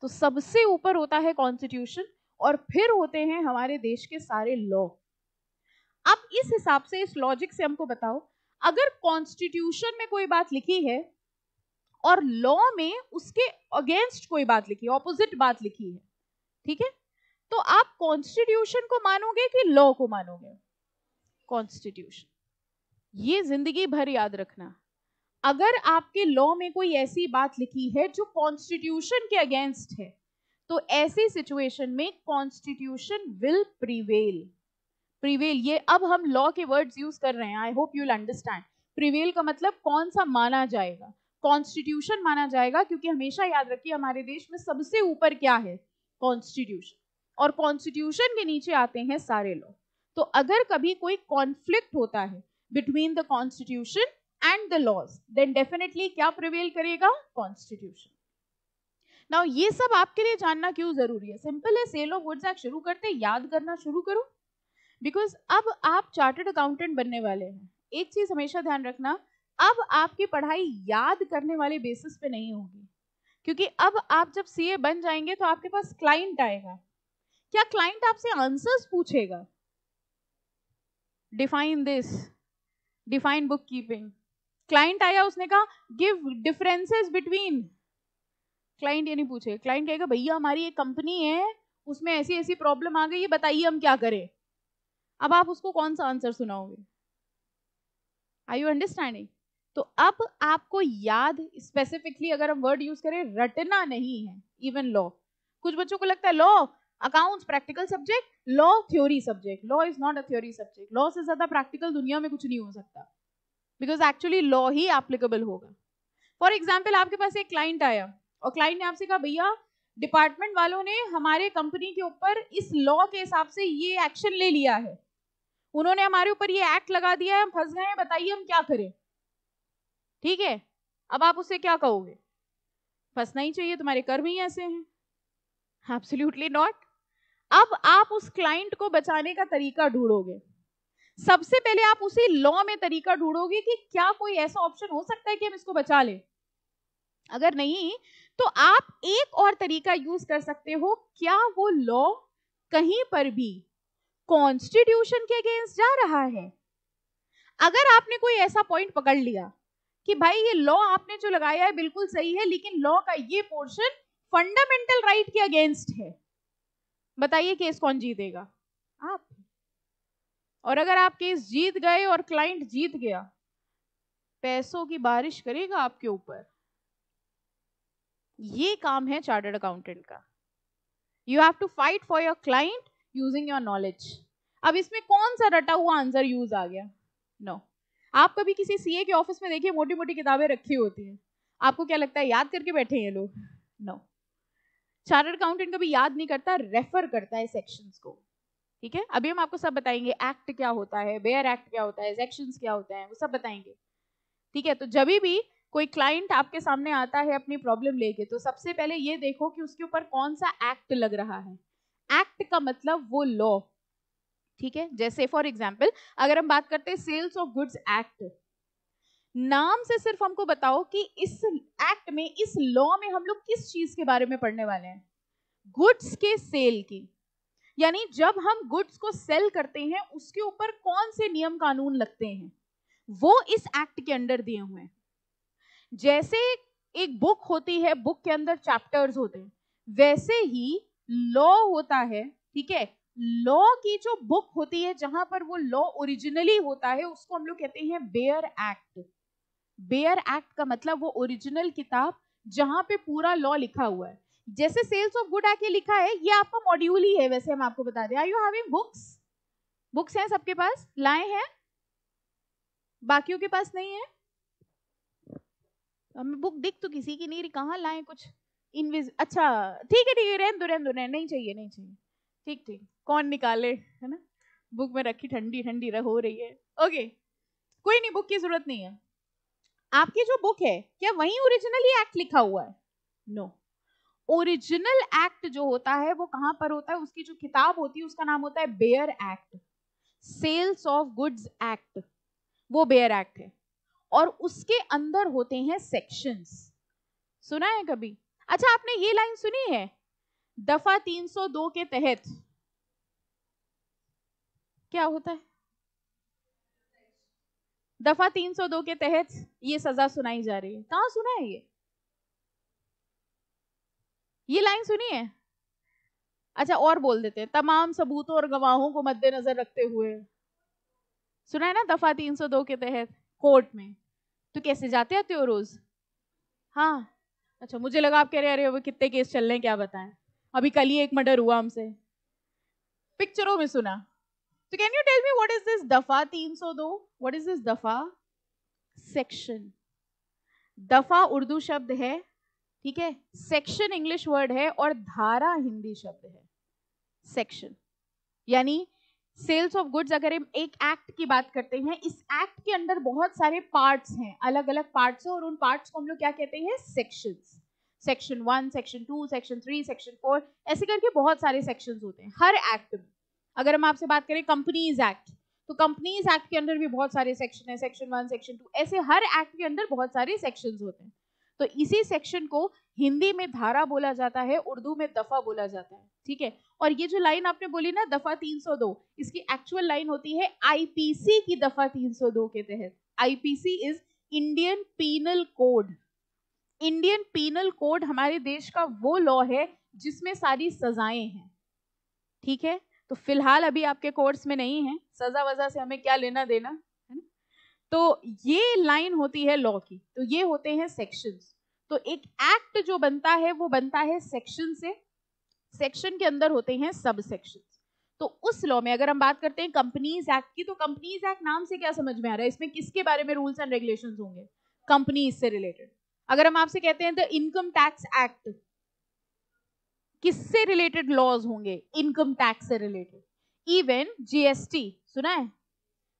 तो सबसे ऊपर होता है कॉन्स्टिट्यूशन और फिर होते हैं हमारे देश के सारे लॉ अब इस हिसाब से इस लॉजिक से हमको बताओ अगर कॉन्स्टिट्यूशन में कोई बात लिखी है और लॉ में उसके अगेंस्ट कोई बात लिखी ऑपोजिट बात लिखी है ठीक है तो आप कॉन्स्टिट्यूशन को मानोगे कि लॉ को मानोगे कॉन्स्टिट्यूशन ये जिंदगी भर याद रखना अगर आपके लॉ में कोई ऐसी बात लिखी है जो कॉन्स्टिट्यूशन के अगेंस्ट है तो ऐसी सिचुएशन में कॉन्स्टिट्यूशन विल प्रिवेल प्रिवेल ये अब हम लॉ के वर्ड्स यूज कर रहे हैं I hope you'll understand prevail का मतलब कौन सा माना जाएगा कॉन्स्टिट्यूशन माना जाएगा क्योंकि हमेशा याद रखिए हमारे देश में सबसे ऊपर क्या है कॉन्स्टिट्यूशन और कॉन्स्टिट्यूशन के नीचे आते हैं सारे लॉ तो अगर कभी कोई कॉन्फ्लिक्ट होता है between the constitution and the laws then definitely क्या प्रिवेल करेगा कॉन्स्टिट्यूशन नाउ ये सब आपके लिए जानना क्यों जरूरी है सिंपल है सेल ऑफ वर्ड्स एक्ट शुरू करते याद करना शुरू करो बिकॉज अब आप चार्टर्ड अकाउंटेंट बनने वाले हैं एक चीज हमेशा ध्यान रखना अब आपकी पढ़ाई याद करने वाले बेसिस पे नहीं होगी क्योंकि अब आप जब सीए बन जाएंगे तो आपके पास क्लाइंट आएगा क्या क्लाइंट आपसे आंसर्स पूछेगा define this define bookkeeping client आया उसने कहा गिव डिफरेंसेस बिटवीन क्लाइंट ये नहीं पूछे क्लाइंट कहेगा भैया हमारी एक कंपनी है उसमें ऐसी ऐसी प्रॉब्लम आ गई है बताइए हम क्या करें अब आप उसको कौन सा आंसर सुनाओगे आई यू अंडरस्टैंडिंग तो अब आपको याद स्पेसिफिकली अगर हम वर्ड यूज करें रटना नहीं है इवन लॉ कुछ बच्चों को लगता है law accounts practical subject law theory subject law is not a theory subject law से ज्यादा प्रैक्टिकल दुनिया में कुछ नहीं हो सकता बिकॉज एक्चुअली लॉ ही एप्लीकेबल होगा फॉर एग्जाम्पल आपके पास एक क्लाइंट आया और क्लाइंट ने आपसे कहा भैया डिपार्टमेंट वालों ने हमारे कंपनी के ऊपर इस लॉ के हिसाब से ये एक्शन ले लिया है उन्होंने हमारे ऊपर ये एक्ट लगा दिया है हम फंस गए हैं बताइए हम क्या करें ठीक है अब आप उसे क्या कहोगे फंसना ही चाहिए तुम्हारे कर्म ही ऐसे हैं एब्सोल्युटली नॉट अब आप उस क्लाइंट को बचाने का तरीका ढूंढोगे सबसे पहले आप उसी लॉ में तरीका ढूंढोगे कि क्या कोई ऐसा ऑप्शन हो सकता है कि हम इसको बचा ले अगर नहीं तो आप एक और तरीका यूज कर सकते हो क्या वो लॉ कहीं पर भी कॉन्स्टिट्यूशन के अगेंस्ट जा रहा है अगर आपने कोई ऐसा पॉइंट पकड़ लिया कि भाई ये लॉ आपने जो लगाया है बिल्कुल सही है लेकिन लॉ का ये पोर्शन फंडामेंटल राइट के अगेंस्ट है बताइए केस कौन जीतेगा आप और अगर आप केस जीत गए और क्लाइंट जीत गया पैसों की बारिश करेगा आपके ऊपर ये काम है चार्टर्ड अकाउंटेंट का you have to fight for your client using your knowledge अब इसमें कौन सा रटा हुआ आंसर यूज आ गया नो no. आप कभी किसी सीए के ऑफिस में देखिए मोटी मोटी किताबें रखी होती हैं आपको क्या लगता है याद करके बैठे हैं ये लोग नो चार्ट अकाउंटेंट कभी याद नहीं करता रेफर करता है सेक्शंस को ठीक है अभी हम आपको सब बताएंगे एक्ट क्या होता है बेयर एक्ट क्या होता है सेक्शन क्या होता है वो सब बताएंगे ठीक है तो जब भी कोई क्लाइंट आपके सामने आता है अपनी प्रॉब्लम लेके तो सबसे पहले ये देखो कि उसके ऊपर कौन सा एक्ट लग रहा है एक्ट का मतलब वो लॉ ठीक है जैसे फॉर एग्जाम्पल अगर हम बात करते हैं सेल्स ऑफ गुड्स एक्ट नाम से सिर्फ हमको बताओ कि इस एक्ट में इस लॉ में हम लोग किस चीज के बारे में पढ़ने वाले हैं गुड्स के सेल की यानी जब हम गुड्स को सेल करते हैं उसके ऊपर कौन से नियम कानून लगते हैं वो इस एक्ट के अंदर दिए हुए हैं जैसे एक बुक होती है बुक के अंदर चैप्टर्स होते हैं वैसे ही लॉ होता है ठीक है लॉ की जो बुक होती है जहां पर वो लॉ ओरिजिनली होता है उसको हम लोग कहते हैं बेयर एक्ट बेयर एक्ट का मतलब वो ओरिजिनल किताब जहां पे पूरा लॉ लिखा हुआ है जैसे सेल्स ऑफ गुड आके लिखा है ये आपका मॉड्यूल ही है वैसे हम आपको बता दें are you having books books हैं सबके पास लाए हैं बाकियों के पास नहीं है हमें बुक दिख तो किसी की नहीं रही कहाँ लाए कुछ इनविज अच्छा ठीक है ठीक है रहन दो रहन दो रहन नहीं चाहिए नहीं चाहिए ठीक ठीक कौन निकाले है ना बुक में रखी ठंडी ठंडी हो रही है ओके कोई नहीं बुक की जरूरत नहीं है आपकी जो बुक है क्या वही ओरिजिनल ही एक्ट लिखा हुआ है नो ओरिजिनल एक्ट जो होता है वो कहां पर होता है उसकी जो किताब होती है उसका नाम होता है bare act sales of goods act वो बेयर एक्ट है और उसके अंदर होते हैं सेक्शंस सुना है कभी अच्छा आपने ये लाइन सुनी है दफा 302 के तहत क्या होता है दफा 302 के तहत ये सजा सुनाई जा रही है कहा सुना है ये ये लाइन सुनी है अच्छा और बोल देते हैं तमाम सबूतों और गवाहों को मद्देनजर रखते हुए सुना है ना दफा 302 के तहत कोर्ट में तो कैसे जाते आते हो रोज हाँ अच्छा मुझे लगा आप कह रहे अरे वो कितने केस चल रहे हैं क्या बताएं अभी कल ही एक मर्डर हुआ हमसे पिक्चरों में सुना तो can you tell me what is this दफा 302 व्हाट इज दिस दफा सेक्शन दफा उर्दू शब्द है ठीक है सेक्शन इंग्लिश वर्ड है और धारा हिंदी शब्द है सेक्शन यानी सेल्स ऑफ गुड्स अगर हम एक एक्ट की बात करते हैं इस एक्ट के अंदर बहुत सारे पार्ट्स हैं अलग अलग पार्ट्स हैं और उन पार्ट्स को हम लोग क्या कहते हैं section section one section two section three section four ऐसे करके बहुत सारे सेक्शन होते हैं हर एक्ट में अगर हम आपसे बात करें कंपनीज एक्ट तो कंपनीज एक्ट के अंदर भी बहुत सारे सेक्शन है सेक्शन वन सेक्शन टू ऐसे हर एक्ट के अंदर बहुत सारे सेक्शन होते हैं तो इसी सेक्शन को हिंदी में धारा बोला जाता है उर्दू में दफा बोला जाता है ठीक है और ये जो लाइन आपने बोली ना दफा 302 इसकी एक्चुअल लाइन होती है आईपीसी की दफा 302 के तहत IPC is Indian penal code Indian penal code हमारे देश का वो लॉ है जिसमें सारी सजाएं हैं ठीक है तो फिलहाल अभी आपके कोर्स में नहीं है सजा वजा से हमें क्या लेना देना है ना तो ये लाइन होती है लॉ की तो ये होते हैं सेक्शंस तो एक एक्ट जो बनता है वो बनता है सेक्शन से सेक्शन के अंदर होते हैं सब सेक्शन तो उस लॉ में अगर हम बात करते हैं कंपनीज एक्ट की तो कंपनीज एक्ट नाम से क्या समझ में आ रहा है इसमें किसके बारे में रूल्स एंड रेगुलेशन होंगे कंपनीज से रिलेटेड अगर हम आपसे कहते हैं द इनकम टैक्स एक्ट किससे रिलेटेड लॉज होंगे इनकम टैक्स से रिलेटेड इवन जीएसटी सुना है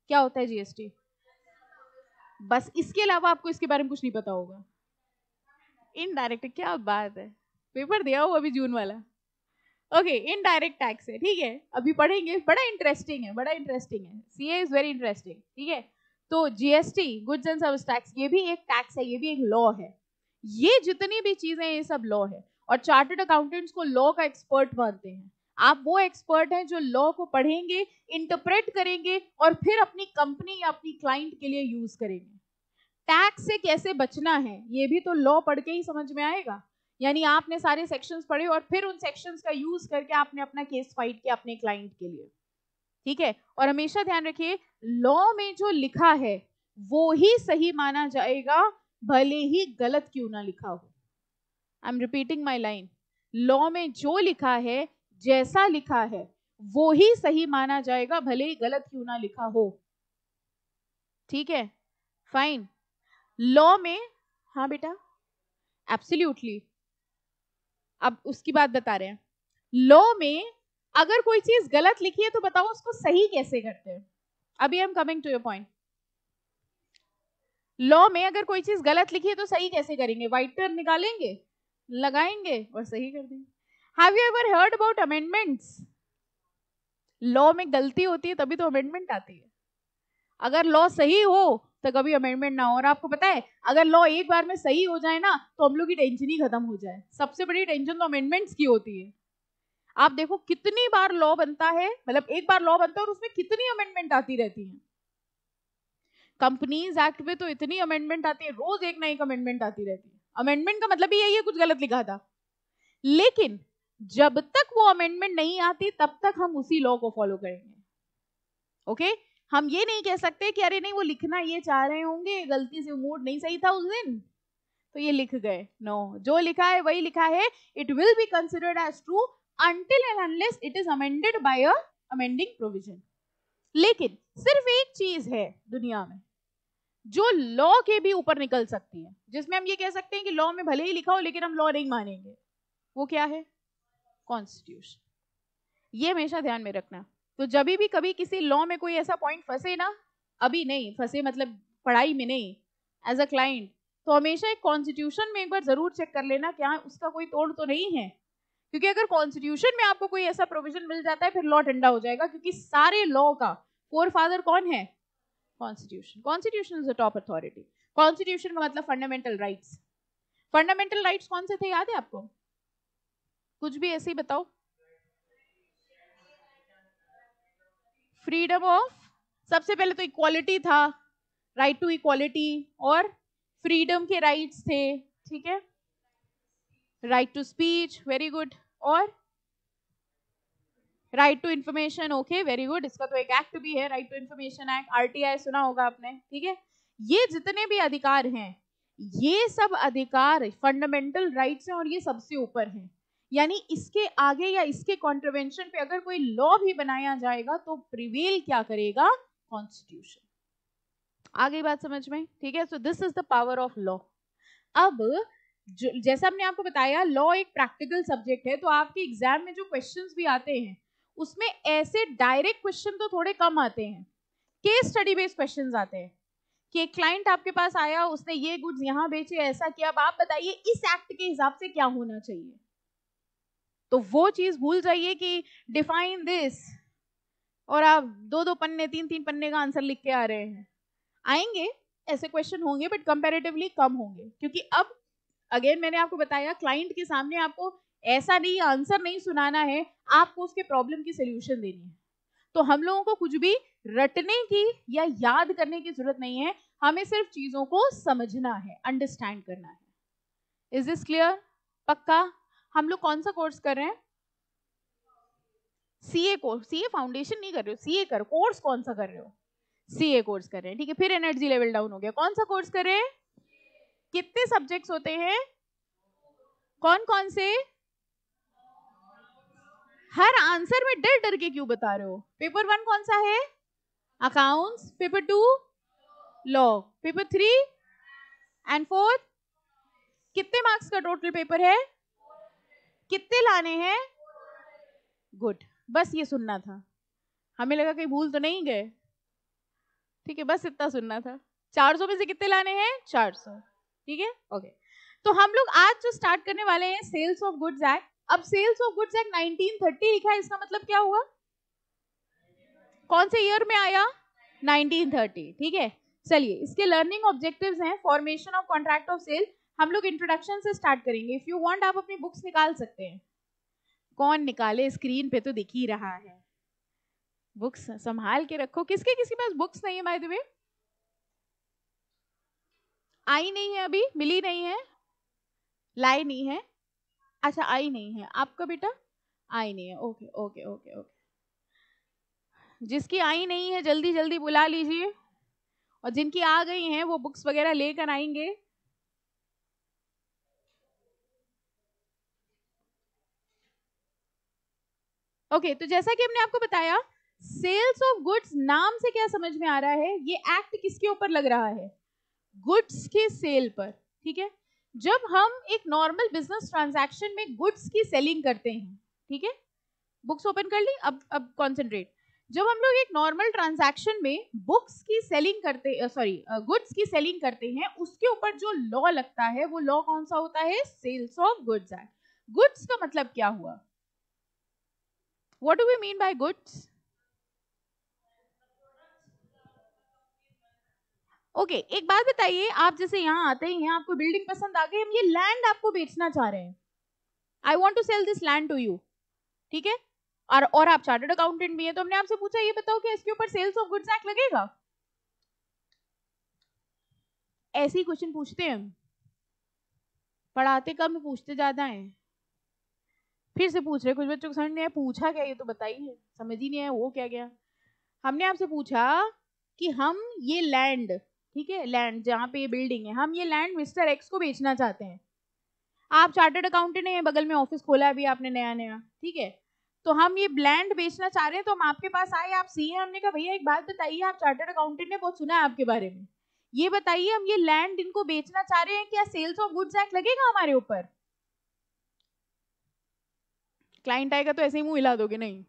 क्या होता है जीएसटी बस इसके अलावा आपको इसके बारे में कुछ नहीं पता होगा इनडायरेक्ट क्या बात है पेपर दिया हो अभी जून वाला ओके इनडायरेक्ट टैक्स है ठीक है अभी पढ़ेंगे बड़ा इंटरेस्टिंग है बड़ा इंटरेस्टिंग है C A is very interesting ठीक है तो GST goods and service tax ये भी एक टैक्स है ये भी एक लॉ है ये जितनी भी चीजें ये सब लॉ है और चार्टर्ड अकाउंटेंट्स को लॉ का एक्सपर्ट मानते हैं आप वो एक्सपर्ट हैं जो लॉ को पढ़ेंगे इंटरप्रेट करेंगे और फिर अपनी कंपनी या अपनी क्लाइंट के लिए यूज करेंगे टैक्स से कैसे बचना है ये भी तो लॉ पढ़ के ही समझ में आएगा यानी आपने सारे सेक्शंस पढ़े और फिर उन सेक्शंस का यूज करके आपने अपना केस फाइट किया अपने क्लाइंट के लिए ठीक है और हमेशा ध्यान रखिए लॉ में जो लिखा है वो ही सही माना जाएगा भले ही गलत क्यों ना लिखा हो I am repeating my line law में जो लिखा है जैसा लिखा है वो ही सही माना जाएगा भले ही गलत क्यों ना लिखा हो ठीक है फाइन लॉ में हाँ बेटा एब्सोल्यूटली अब उसकी बात बता रहे हैं लॉ में अगर कोई चीज गलत लिखी है तो बताओ उसको सही कैसे करते हैं अभी I am coming to your point law में अगर कोई चीज गलत लिखी है तो सही कैसे करेंगे वाइटर निकालेंगे लगाएंगे और सही कर देंगे have you ever heard about amendments law में गलती होती है तभी तो अमेंडमेंट आती है अगर लॉ सही हो तो कभी अमेंडमेंट ना हो और आपको पता है अगर लॉ एक बार में सही हो जाए ना तो हम लोग की टेंशन ही खत्म हो जाए सबसे बड़ी टेंशन तो अमेंडमेंट्स की होती है आप देखो कितनी बार लॉ बनता है मतलब एक बार लॉ बनता है और उसमें कितनी अमेंडमेंट आती रहती है कंपनीज एक्ट में तो इतनी अमेंडमेंट आती है रोज एक ना एक अमेंडमेंट आती रहती है अमेंडमेंट का मतलब यही है कुछ गलत लिखा था लेकिन जब तक वो अमेंडमेंट नहीं आती तब तक हम उसी लॉ को फॉलो करेंगे ओके okay? हम ये नहीं कह सकते कि अरे नहीं वो लिखना ये चाह रहे होंगे गलती से मूड नहीं सही था उस दिन तो ये लिख गए नो no. जो लिखा है वही लिखा है it will be considered as true until and unless it is amended by a amending provision लेकिन सिर्फ एक चीज है दुनिया में जो लॉ के भी ऊपर निकल सकती है जिसमें हम ये कह सकते हैं कि लॉ में भले ही लिखा हो लेकिन हम लॉ नहीं मानेंगे वो क्या है कॉन्स्टिट्यूशन ये हमेशा ध्यान में रखना तो जब भी कभी किसी लॉ में कोई ऐसा पॉइंट फंसे ना अभी नहीं फंसे मतलब पढ़ाई में नहीं एज अ क्लाइंट तो हमेशा एक कॉन्स्टिट्यूशन में एक बार ज़रूर चेक कर लेना क्या हाँ, उसका कोई तोड़ तो नहीं है क्योंकि अगर कॉन्स्टिट्यूशन में आपको कोई ऐसा प्रोविजन मिल जाता है फिर लॉ ठंडा हो जाएगा क्योंकि सारे लॉ का फोर फादर कौन है constitution constitution is a top authority constitution का मतलब फंडामेंटल राइट्स फंडामेंटल राइट्स कौन से थे याद है आपको कुछ भी ऐसे ही बताओ फ्रीडम ऑफ सबसे पहले तो इक्वालिटी था राइट टू इक्वालिटी और फ्रीडम के राइट्स थे ठीक है right to speech very good और right to information okay very good इसका तो एक एक्ट भी है right to information act RTI सुना होगा आपने ठीक है ये जितने भी अधिकार हैं ये सब अधिकार फंडामेंटल राइट्स हैं और ये सबसे ऊपर हैं यानी इसके आगे या इसके कॉन्ट्रवेंशन पे अगर कोई लॉ भी बनाया जाएगा तो प्रिवेल क्या करेगा कॉन्स्टिट्यूशन आगे बात समझ में ठीक है so this is the power of law अब जैसा हमने आपको बताया लॉ एक प्रैक्टिकल सब्जेक्ट है तो आपके एग्जाम में जो क्वेश्चन भी आते हैं उसमें ऐसे डायरेक्ट क्वेश्चन तो थोड़े कम आते हैं केस स्टडी बेस्ड क्वेश्चन आते हैं कि एक क्लाइंट आपके पास आया उसने ये गुड्स यहाँ बेचे ऐसा किया अब आप बताइए इस एक्ट के हिसाब से क्या होना चाहिए तो वो चीज भूल जाइए कि डिफाइन दिस और आप दो दो पन्ने तीन तीन पन्ने का आंसर लिख के आ रहे हैं आएंगे ऐसे क्वेश्चन होंगे बट कंपेरेटिवली कम होंगे क्योंकि अब अगेन मैंने आपको बताया क्लाइंट के सामने आपको ऐसा नहीं आंसर नहीं सुनाना है आपको उसके प्रॉब्लम की सोल्यूशन देनी है तो हम लोगों को कुछ भी रटने की या याद करने की जरूरत नहीं है हमें सिर्फ चीजों को समझना है अंडरस्टैंड करना है इज दिस क्लियर पक्का हम लोग कौन सा कोर्स कर रहे हैं सी ए कोर्स सी ए फाउंडेशन नहीं कर रहे हो सी ए कर कोर्स कौन सा कर रहे हो सी ए कोर्स कर रहे हैं ठीक है फिर एनर्जी लेवल डाउन हो गया कौन सा कोर्स कर रहे हैं कितने सब्जेक्ट्स होते हैं कौन कौन से हर आंसर में डर डर के क्यों बता रहे हो पेपर वन कौन सा है accounts paper two law paper three and fourth कितने मार्क्स का टोटल पेपर है कितने लाने हैं गुड बस ये सुनना था हमें लगा कहीं भूल तो नहीं गए ठीक है बस इतना सुनना था 400 में से कितने लाने हैं 400 ठीक है ओके तो हम लोग आज जो स्टार्ट करने वाले हैं सेल्स ऑफ गुड्स एक्ट अब सेल्स ऑफ गुड्स एक्ट 1930 लिखा है इसका मतलब क्या हुआ कौन से ईयर में आया 1930 ठीक है चलिए इसके लर्निंग ऑब्जेक्टिव्स हैं formation of contract of sales हम लोग इंट्रोडक्शन से स्टार्ट करेंगे इफ़ यू वांट आप अपनी बुक्स निकाल सकते हैं कौन निकाले स्क्रीन पे तो दिख ही रहा है बुक्स संभाल के रखो किसके किसी पास बुक्स नहीं है बाय द वे आई नहीं है अभी मिली नहीं है लाई नहीं है अच्छा आई नहीं है आपका बेटा आई नहीं है ओके ओके ओके ओके जिसकी आई नहीं है जल्दी जल्दी बुला लीजिए और जिनकी आ गई हैं वो बुक्स वगैरह लेकर आएंगे ओके okay, तो जैसा कि हमने आपको बताया सेल्स ऑफ गुड्स नाम से क्या समझ में आ रहा है ये एक्ट किसके ऊपर लग रहा है गुड्स के सेल पर ठीक है जब हम एक नॉर्मल बिजनेस ट्रांजैक्शन में गुड्स की सेलिंग करते हैं ठीक है बुक्स ओपन कर ली अब अब कॉन्सेंट्रेट जब हम लोग एक नॉर्मल ट्रांजैक्शन में बुक्स की सेलिंग करते सॉरी गुड्स की सेलिंग करते हैं उसके ऊपर जो लॉ लगता है वो लॉ कौन सा होता है sales of goods act goods का मतलब क्या हुआ What do we mean by goods? Okay okay, एक बात बताइए आप जैसे यहाँ आते हैं यहाँ आपको बिल्डिंग पसंद आ गई हम ये लैंड आपको बेचना चाह रहे हैं I want to sell this land to you ठीक है और और आप चार्टर्ड अकाउंटेंट भी हैं तो हमने आपसे पूछा ये बताओ कि इसके ऊपर सेल्स ऑफ गुड्स एक्ट लगेगा ऐसे ही क्वेश्चन पूछते हैं हम पढ़ाते कम पूछते ज्यादा हैं फिर से पूछ रहे कुछ बच्चों को समझ नहीं आया पूछा क्या ये तो बताइए समझ ही नहीं आया वो क्या गया हमने आपसे पूछा कि हम ये लैंड ठीक है लैंड जहाँ पे ये बिल्डिंग है हम ये लैंड मिस्टर एक्स को बेचना चाहते हैं आप चार्टर्ड अकाउंटेंट हैं बगल में ऑफिस खोला अभी आपने नया नया ठीक है तो हम ये लैंड बेचना चाह रहे हैं तो हम आपके पास आए आप सी हमने कहा भैया एक बात बताइए आप चार्टर्ड अकाउंटेंट ने बहुत सुना है आपके बारे में ये बताइए हम ये लैंड इनको बेचना चाह रहे हैं क्या सेल्स ऑफ गुड्स एक्ट लगेगा हमारे ऊपर क्लाइंट आएगा तो ऐसे ही मुंह हिला दोगे नहीं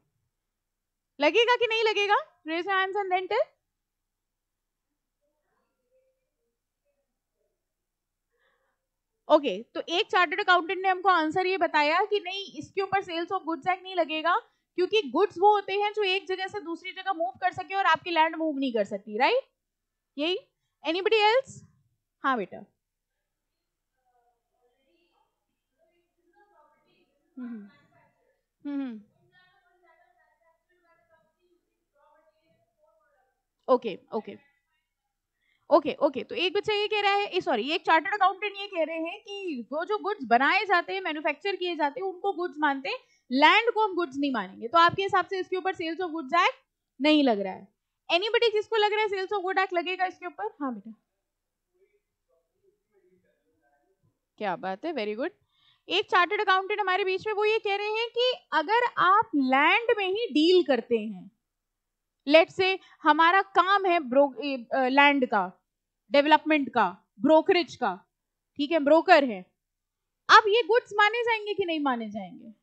लगेगा कि नहीं लगेगा raise hands and then tell okay तो एक चार्टर्ड अकाउंटेंट ने हमको आंसर ये बताया कि नहीं इसके ऊपर सेल्स ऑफ गुड्स एक्ट नहीं लगेगा क्योंकि गुड्स वो होते हैं जो एक जगह से दूसरी जगह मूव कर सके और आपकी लैंड मूव नहीं कर सकती राइट यही एनीबडी एल्स हाँ बेटा hmm, hmm. Okay okay okay okay तो एक बच्चा ये कह रहा है सॉरी एक चार्टर्ड अकाउंटेंट ये कह रहे हैं कि वो जो गुड्स बनाए जाते हैं मैन्युफैक्चर किए जाते हैं उनको गुड्स मानते हैं लैंड को हम गुड्स नहीं मानेंगे तो आपके हिसाब से इसके ऊपर सेल्स ऑफ गुड्स एक्ट नहीं लग रहा है एनीबडी किसको लग रहा है सेल्स ऑफ गुड एक्ट लगेगा इसके ऊपर हाँ बेटा क्या बात है वेरी गुड एक चार्टर्ड अकाउंटेंट हमारे बीच में वो ये कह रहे हैं कि अगर आप लैंड में ही डील करते हैं लेट से हमारा काम है लैंड का डेवलपमेंट का ब्रोकरेज का ठीक है ब्रोकर है अब ये गुड्स माने जाएंगे कि नहीं माने जाएंगे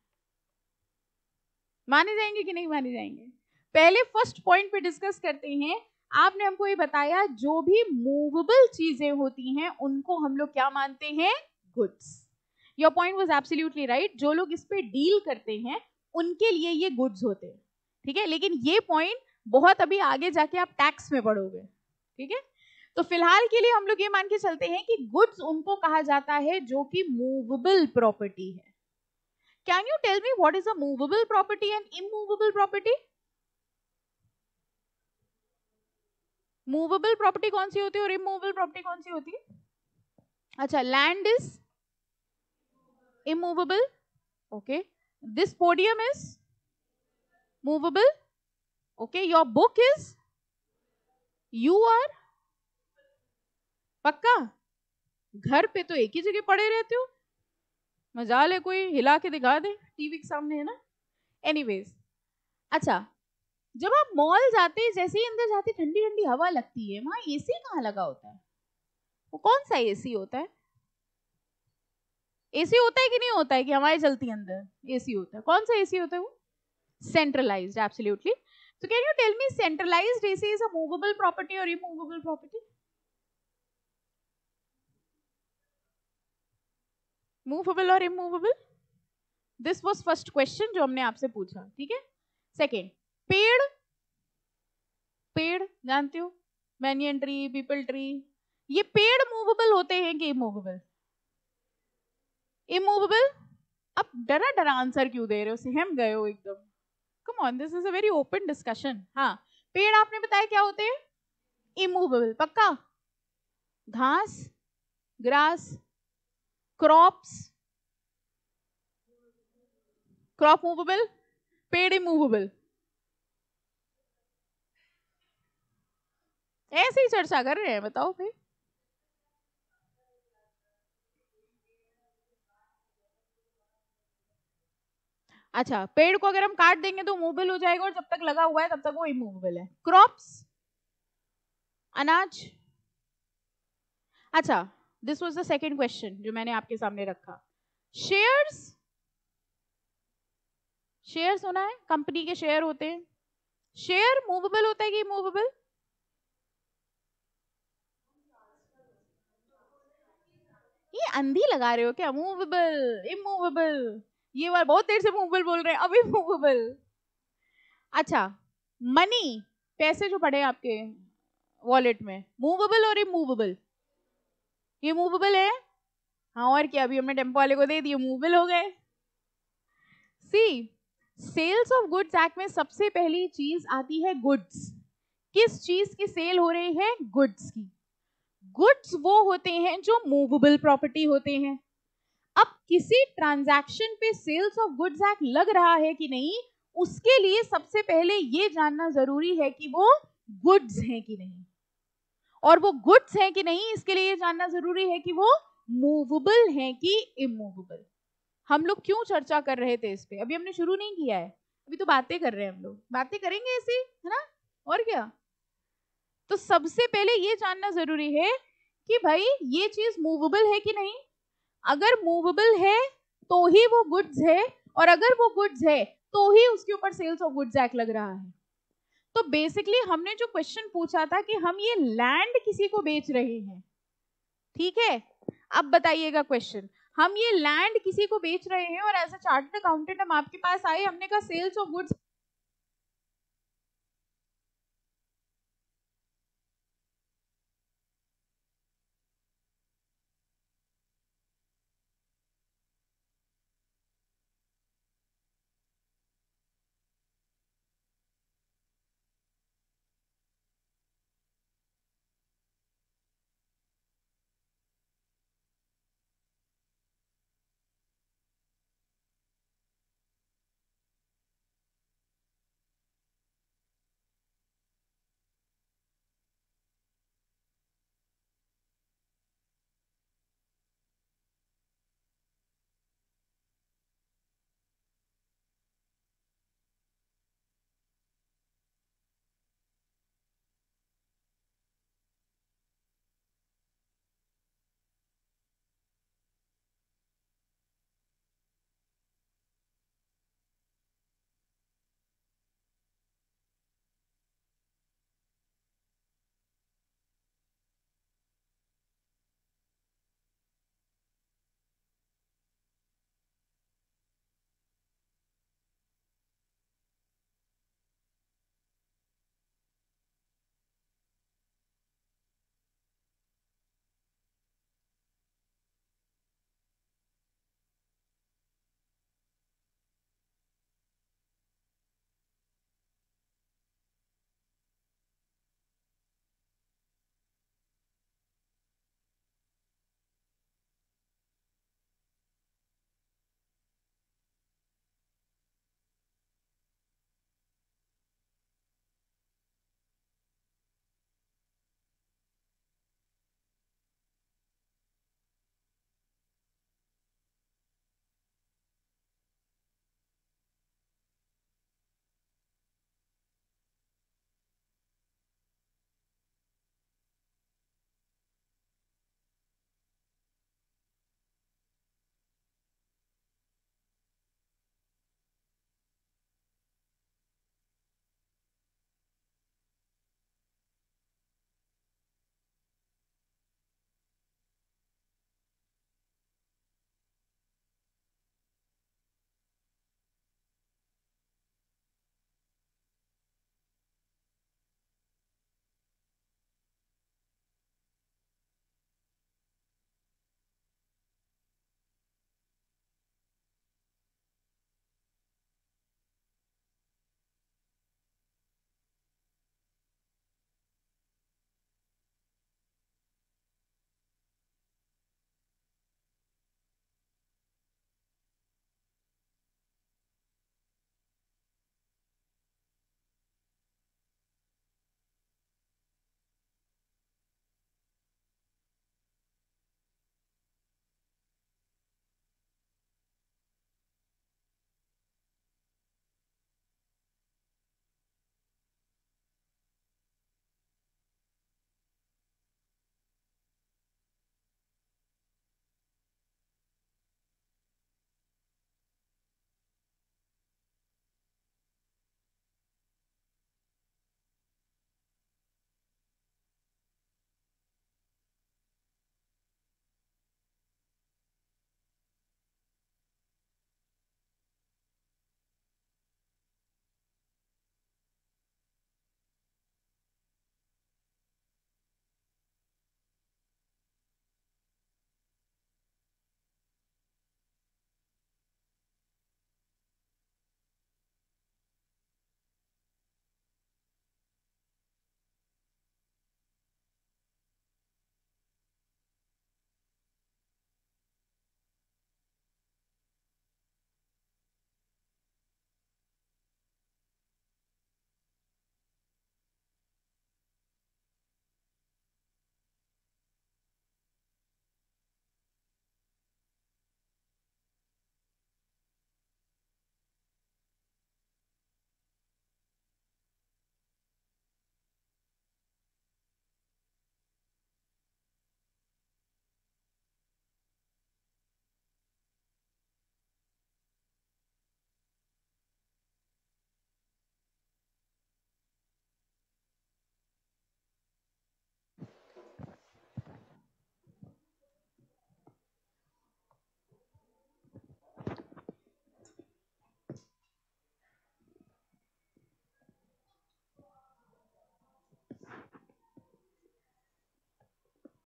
माने जाएंगे कि नहीं माने जाएंगे पहले फर्स्ट पॉइंट पे डिस्कस करते हैं आपने हमको ये बताया जो भी मूवेबल चीजें होती हैं उनको हम लोग क्या मानते हैं goods your point was absolutely right जो लोग इस पर डील करते हैं उनके लिए ये गुड्स होते हैं ठीक है लेकिन ये पॉइंट बहुत अभी आगे जाके आप टैक्स में पढ़ोगे ठीक है तो फिलहाल के लिए हम लोग ये मान के चलते हैं कि गुड्स उनको कहा जाता है जो कि मूवेबल प्रॉपर्टी है can you tell me what is a movable property and immovable property movable property कौन सी होती है और इमूवेबल प्रॉपर्टी कौन सी होती है अच्छा land is immovable okay this podium is movable okay your book is you are पक्का घर पे तो एक ही जगह पड़े रहते हो मजा ले कोई हिला के दिखा दे टीवी के सामने है ना एनीवेज अच्छा जब आप मॉल जाते जैसे ही अंदर जाते ठंडी ठंडी हवा लगती है वहां एसी कहाँ लगा होता है वो कौन सा एसी होता है एसी होता है कि नहीं होता है कि हमारे चलती है अंदर एसी होता है कौन सा एसी होता है वो centralised absolutely so can you tell me centralised AC is a movable property और इमूवेबल प्रॉपर्टी मूवेबल और immovable this was first question जो हमने आपसे पूछा ठीक है सेकेंड पेड़ पेड़ जानते हो मैनियन ट्री पीपल ट्री ये पेड़ मूवेबल होते हैं कि इमूवेबल इमूवेबल अब डरा डरा आंसर क्यों दे रहे हो सहम गए हो एकदम come on this is a very open discussion हाँ पेड़ आपने बताया क्या होते हैं इमूवेबल पक्का घास ग्रास क्रॉप्स क्रॉप मूवेबल पेड़ इमूवेबल ऐसे ही चर्चा कर रहे हैं बताओ भाई अच्छा पेड़ को अगर हम काट देंगे तो मूवेबल हो जाएगा और जब तक लगा हुआ है तब तक वो इमूवेबल है क्रॉप्स अनाज अच्छा this was the second question जो मैंने आपके सामने रखा शेयर्स शेयर होना है कंपनी के शेयर होते हैं शेयर मूवेबल होता है कि मूवेबल ये अंधी लगा रहे हो क्या मूवेबल इमूवेबल ये बार बहुत देर से मूवेबल बोल रहे हैं अभी मूवेबल अच्छा मनी पैसे जो पड़े आपके वॉलेट में मूवेबल और इमूवेबल ये मूवेबल है हाँ और क्या अभी हमने टेम्पो वाले को दे दिए मूवेबल हो गए सी सेल्स ऑफ गुड्स एक्ट में सबसे पहली चीज आती है गुड्स किस चीज की सेल हो रही है गुड्स की गुड्स वो होते हैं जो मूवेबल प्रॉपर्टी होते हैं अब किसी ट्रांजैक्शन पे सेल्स ऑफ गुड्स एक्ट लग रहा है कि नहीं उसके लिए सबसे पहले ये जानना जरूरी है कि वो गुड्स हैं कि नहीं और वो गुड्स हैं कि नहीं इसके लिए ये जानना जरूरी है कि वो मूवेबल हैं कि इमूवेबल हम लोग क्यों चर्चा कर रहे थे इस पर अभी हमने शुरू नहीं किया है अभी तो बातें कर रहे हैं हम लोग बातें करेंगे ऐसे है ना और क्या तो सबसे पहले ये जानना जरूरी है कि भाई ये चीज मूवेबल है कि नहीं अगर मूवेबल है तो ही वो गुड्स है और अगर वो गुड्स है तो ही उसके ऊपर सेल्स ऑफ गुड्स एक्ट लग रहा है तो बेसिकली हमने जो क्वेश्चन पूछा था कि हम ये लैंड किसी को बेच रहे हैं ठीक है अब बताइएगा क्वेश्चन हम ये लैंड किसी को बेच रहे हैं और एज अ चार्टर्ड अकाउंटेंट हम आपके पास आए हमने कहा सेल्स ऑफ गुड्स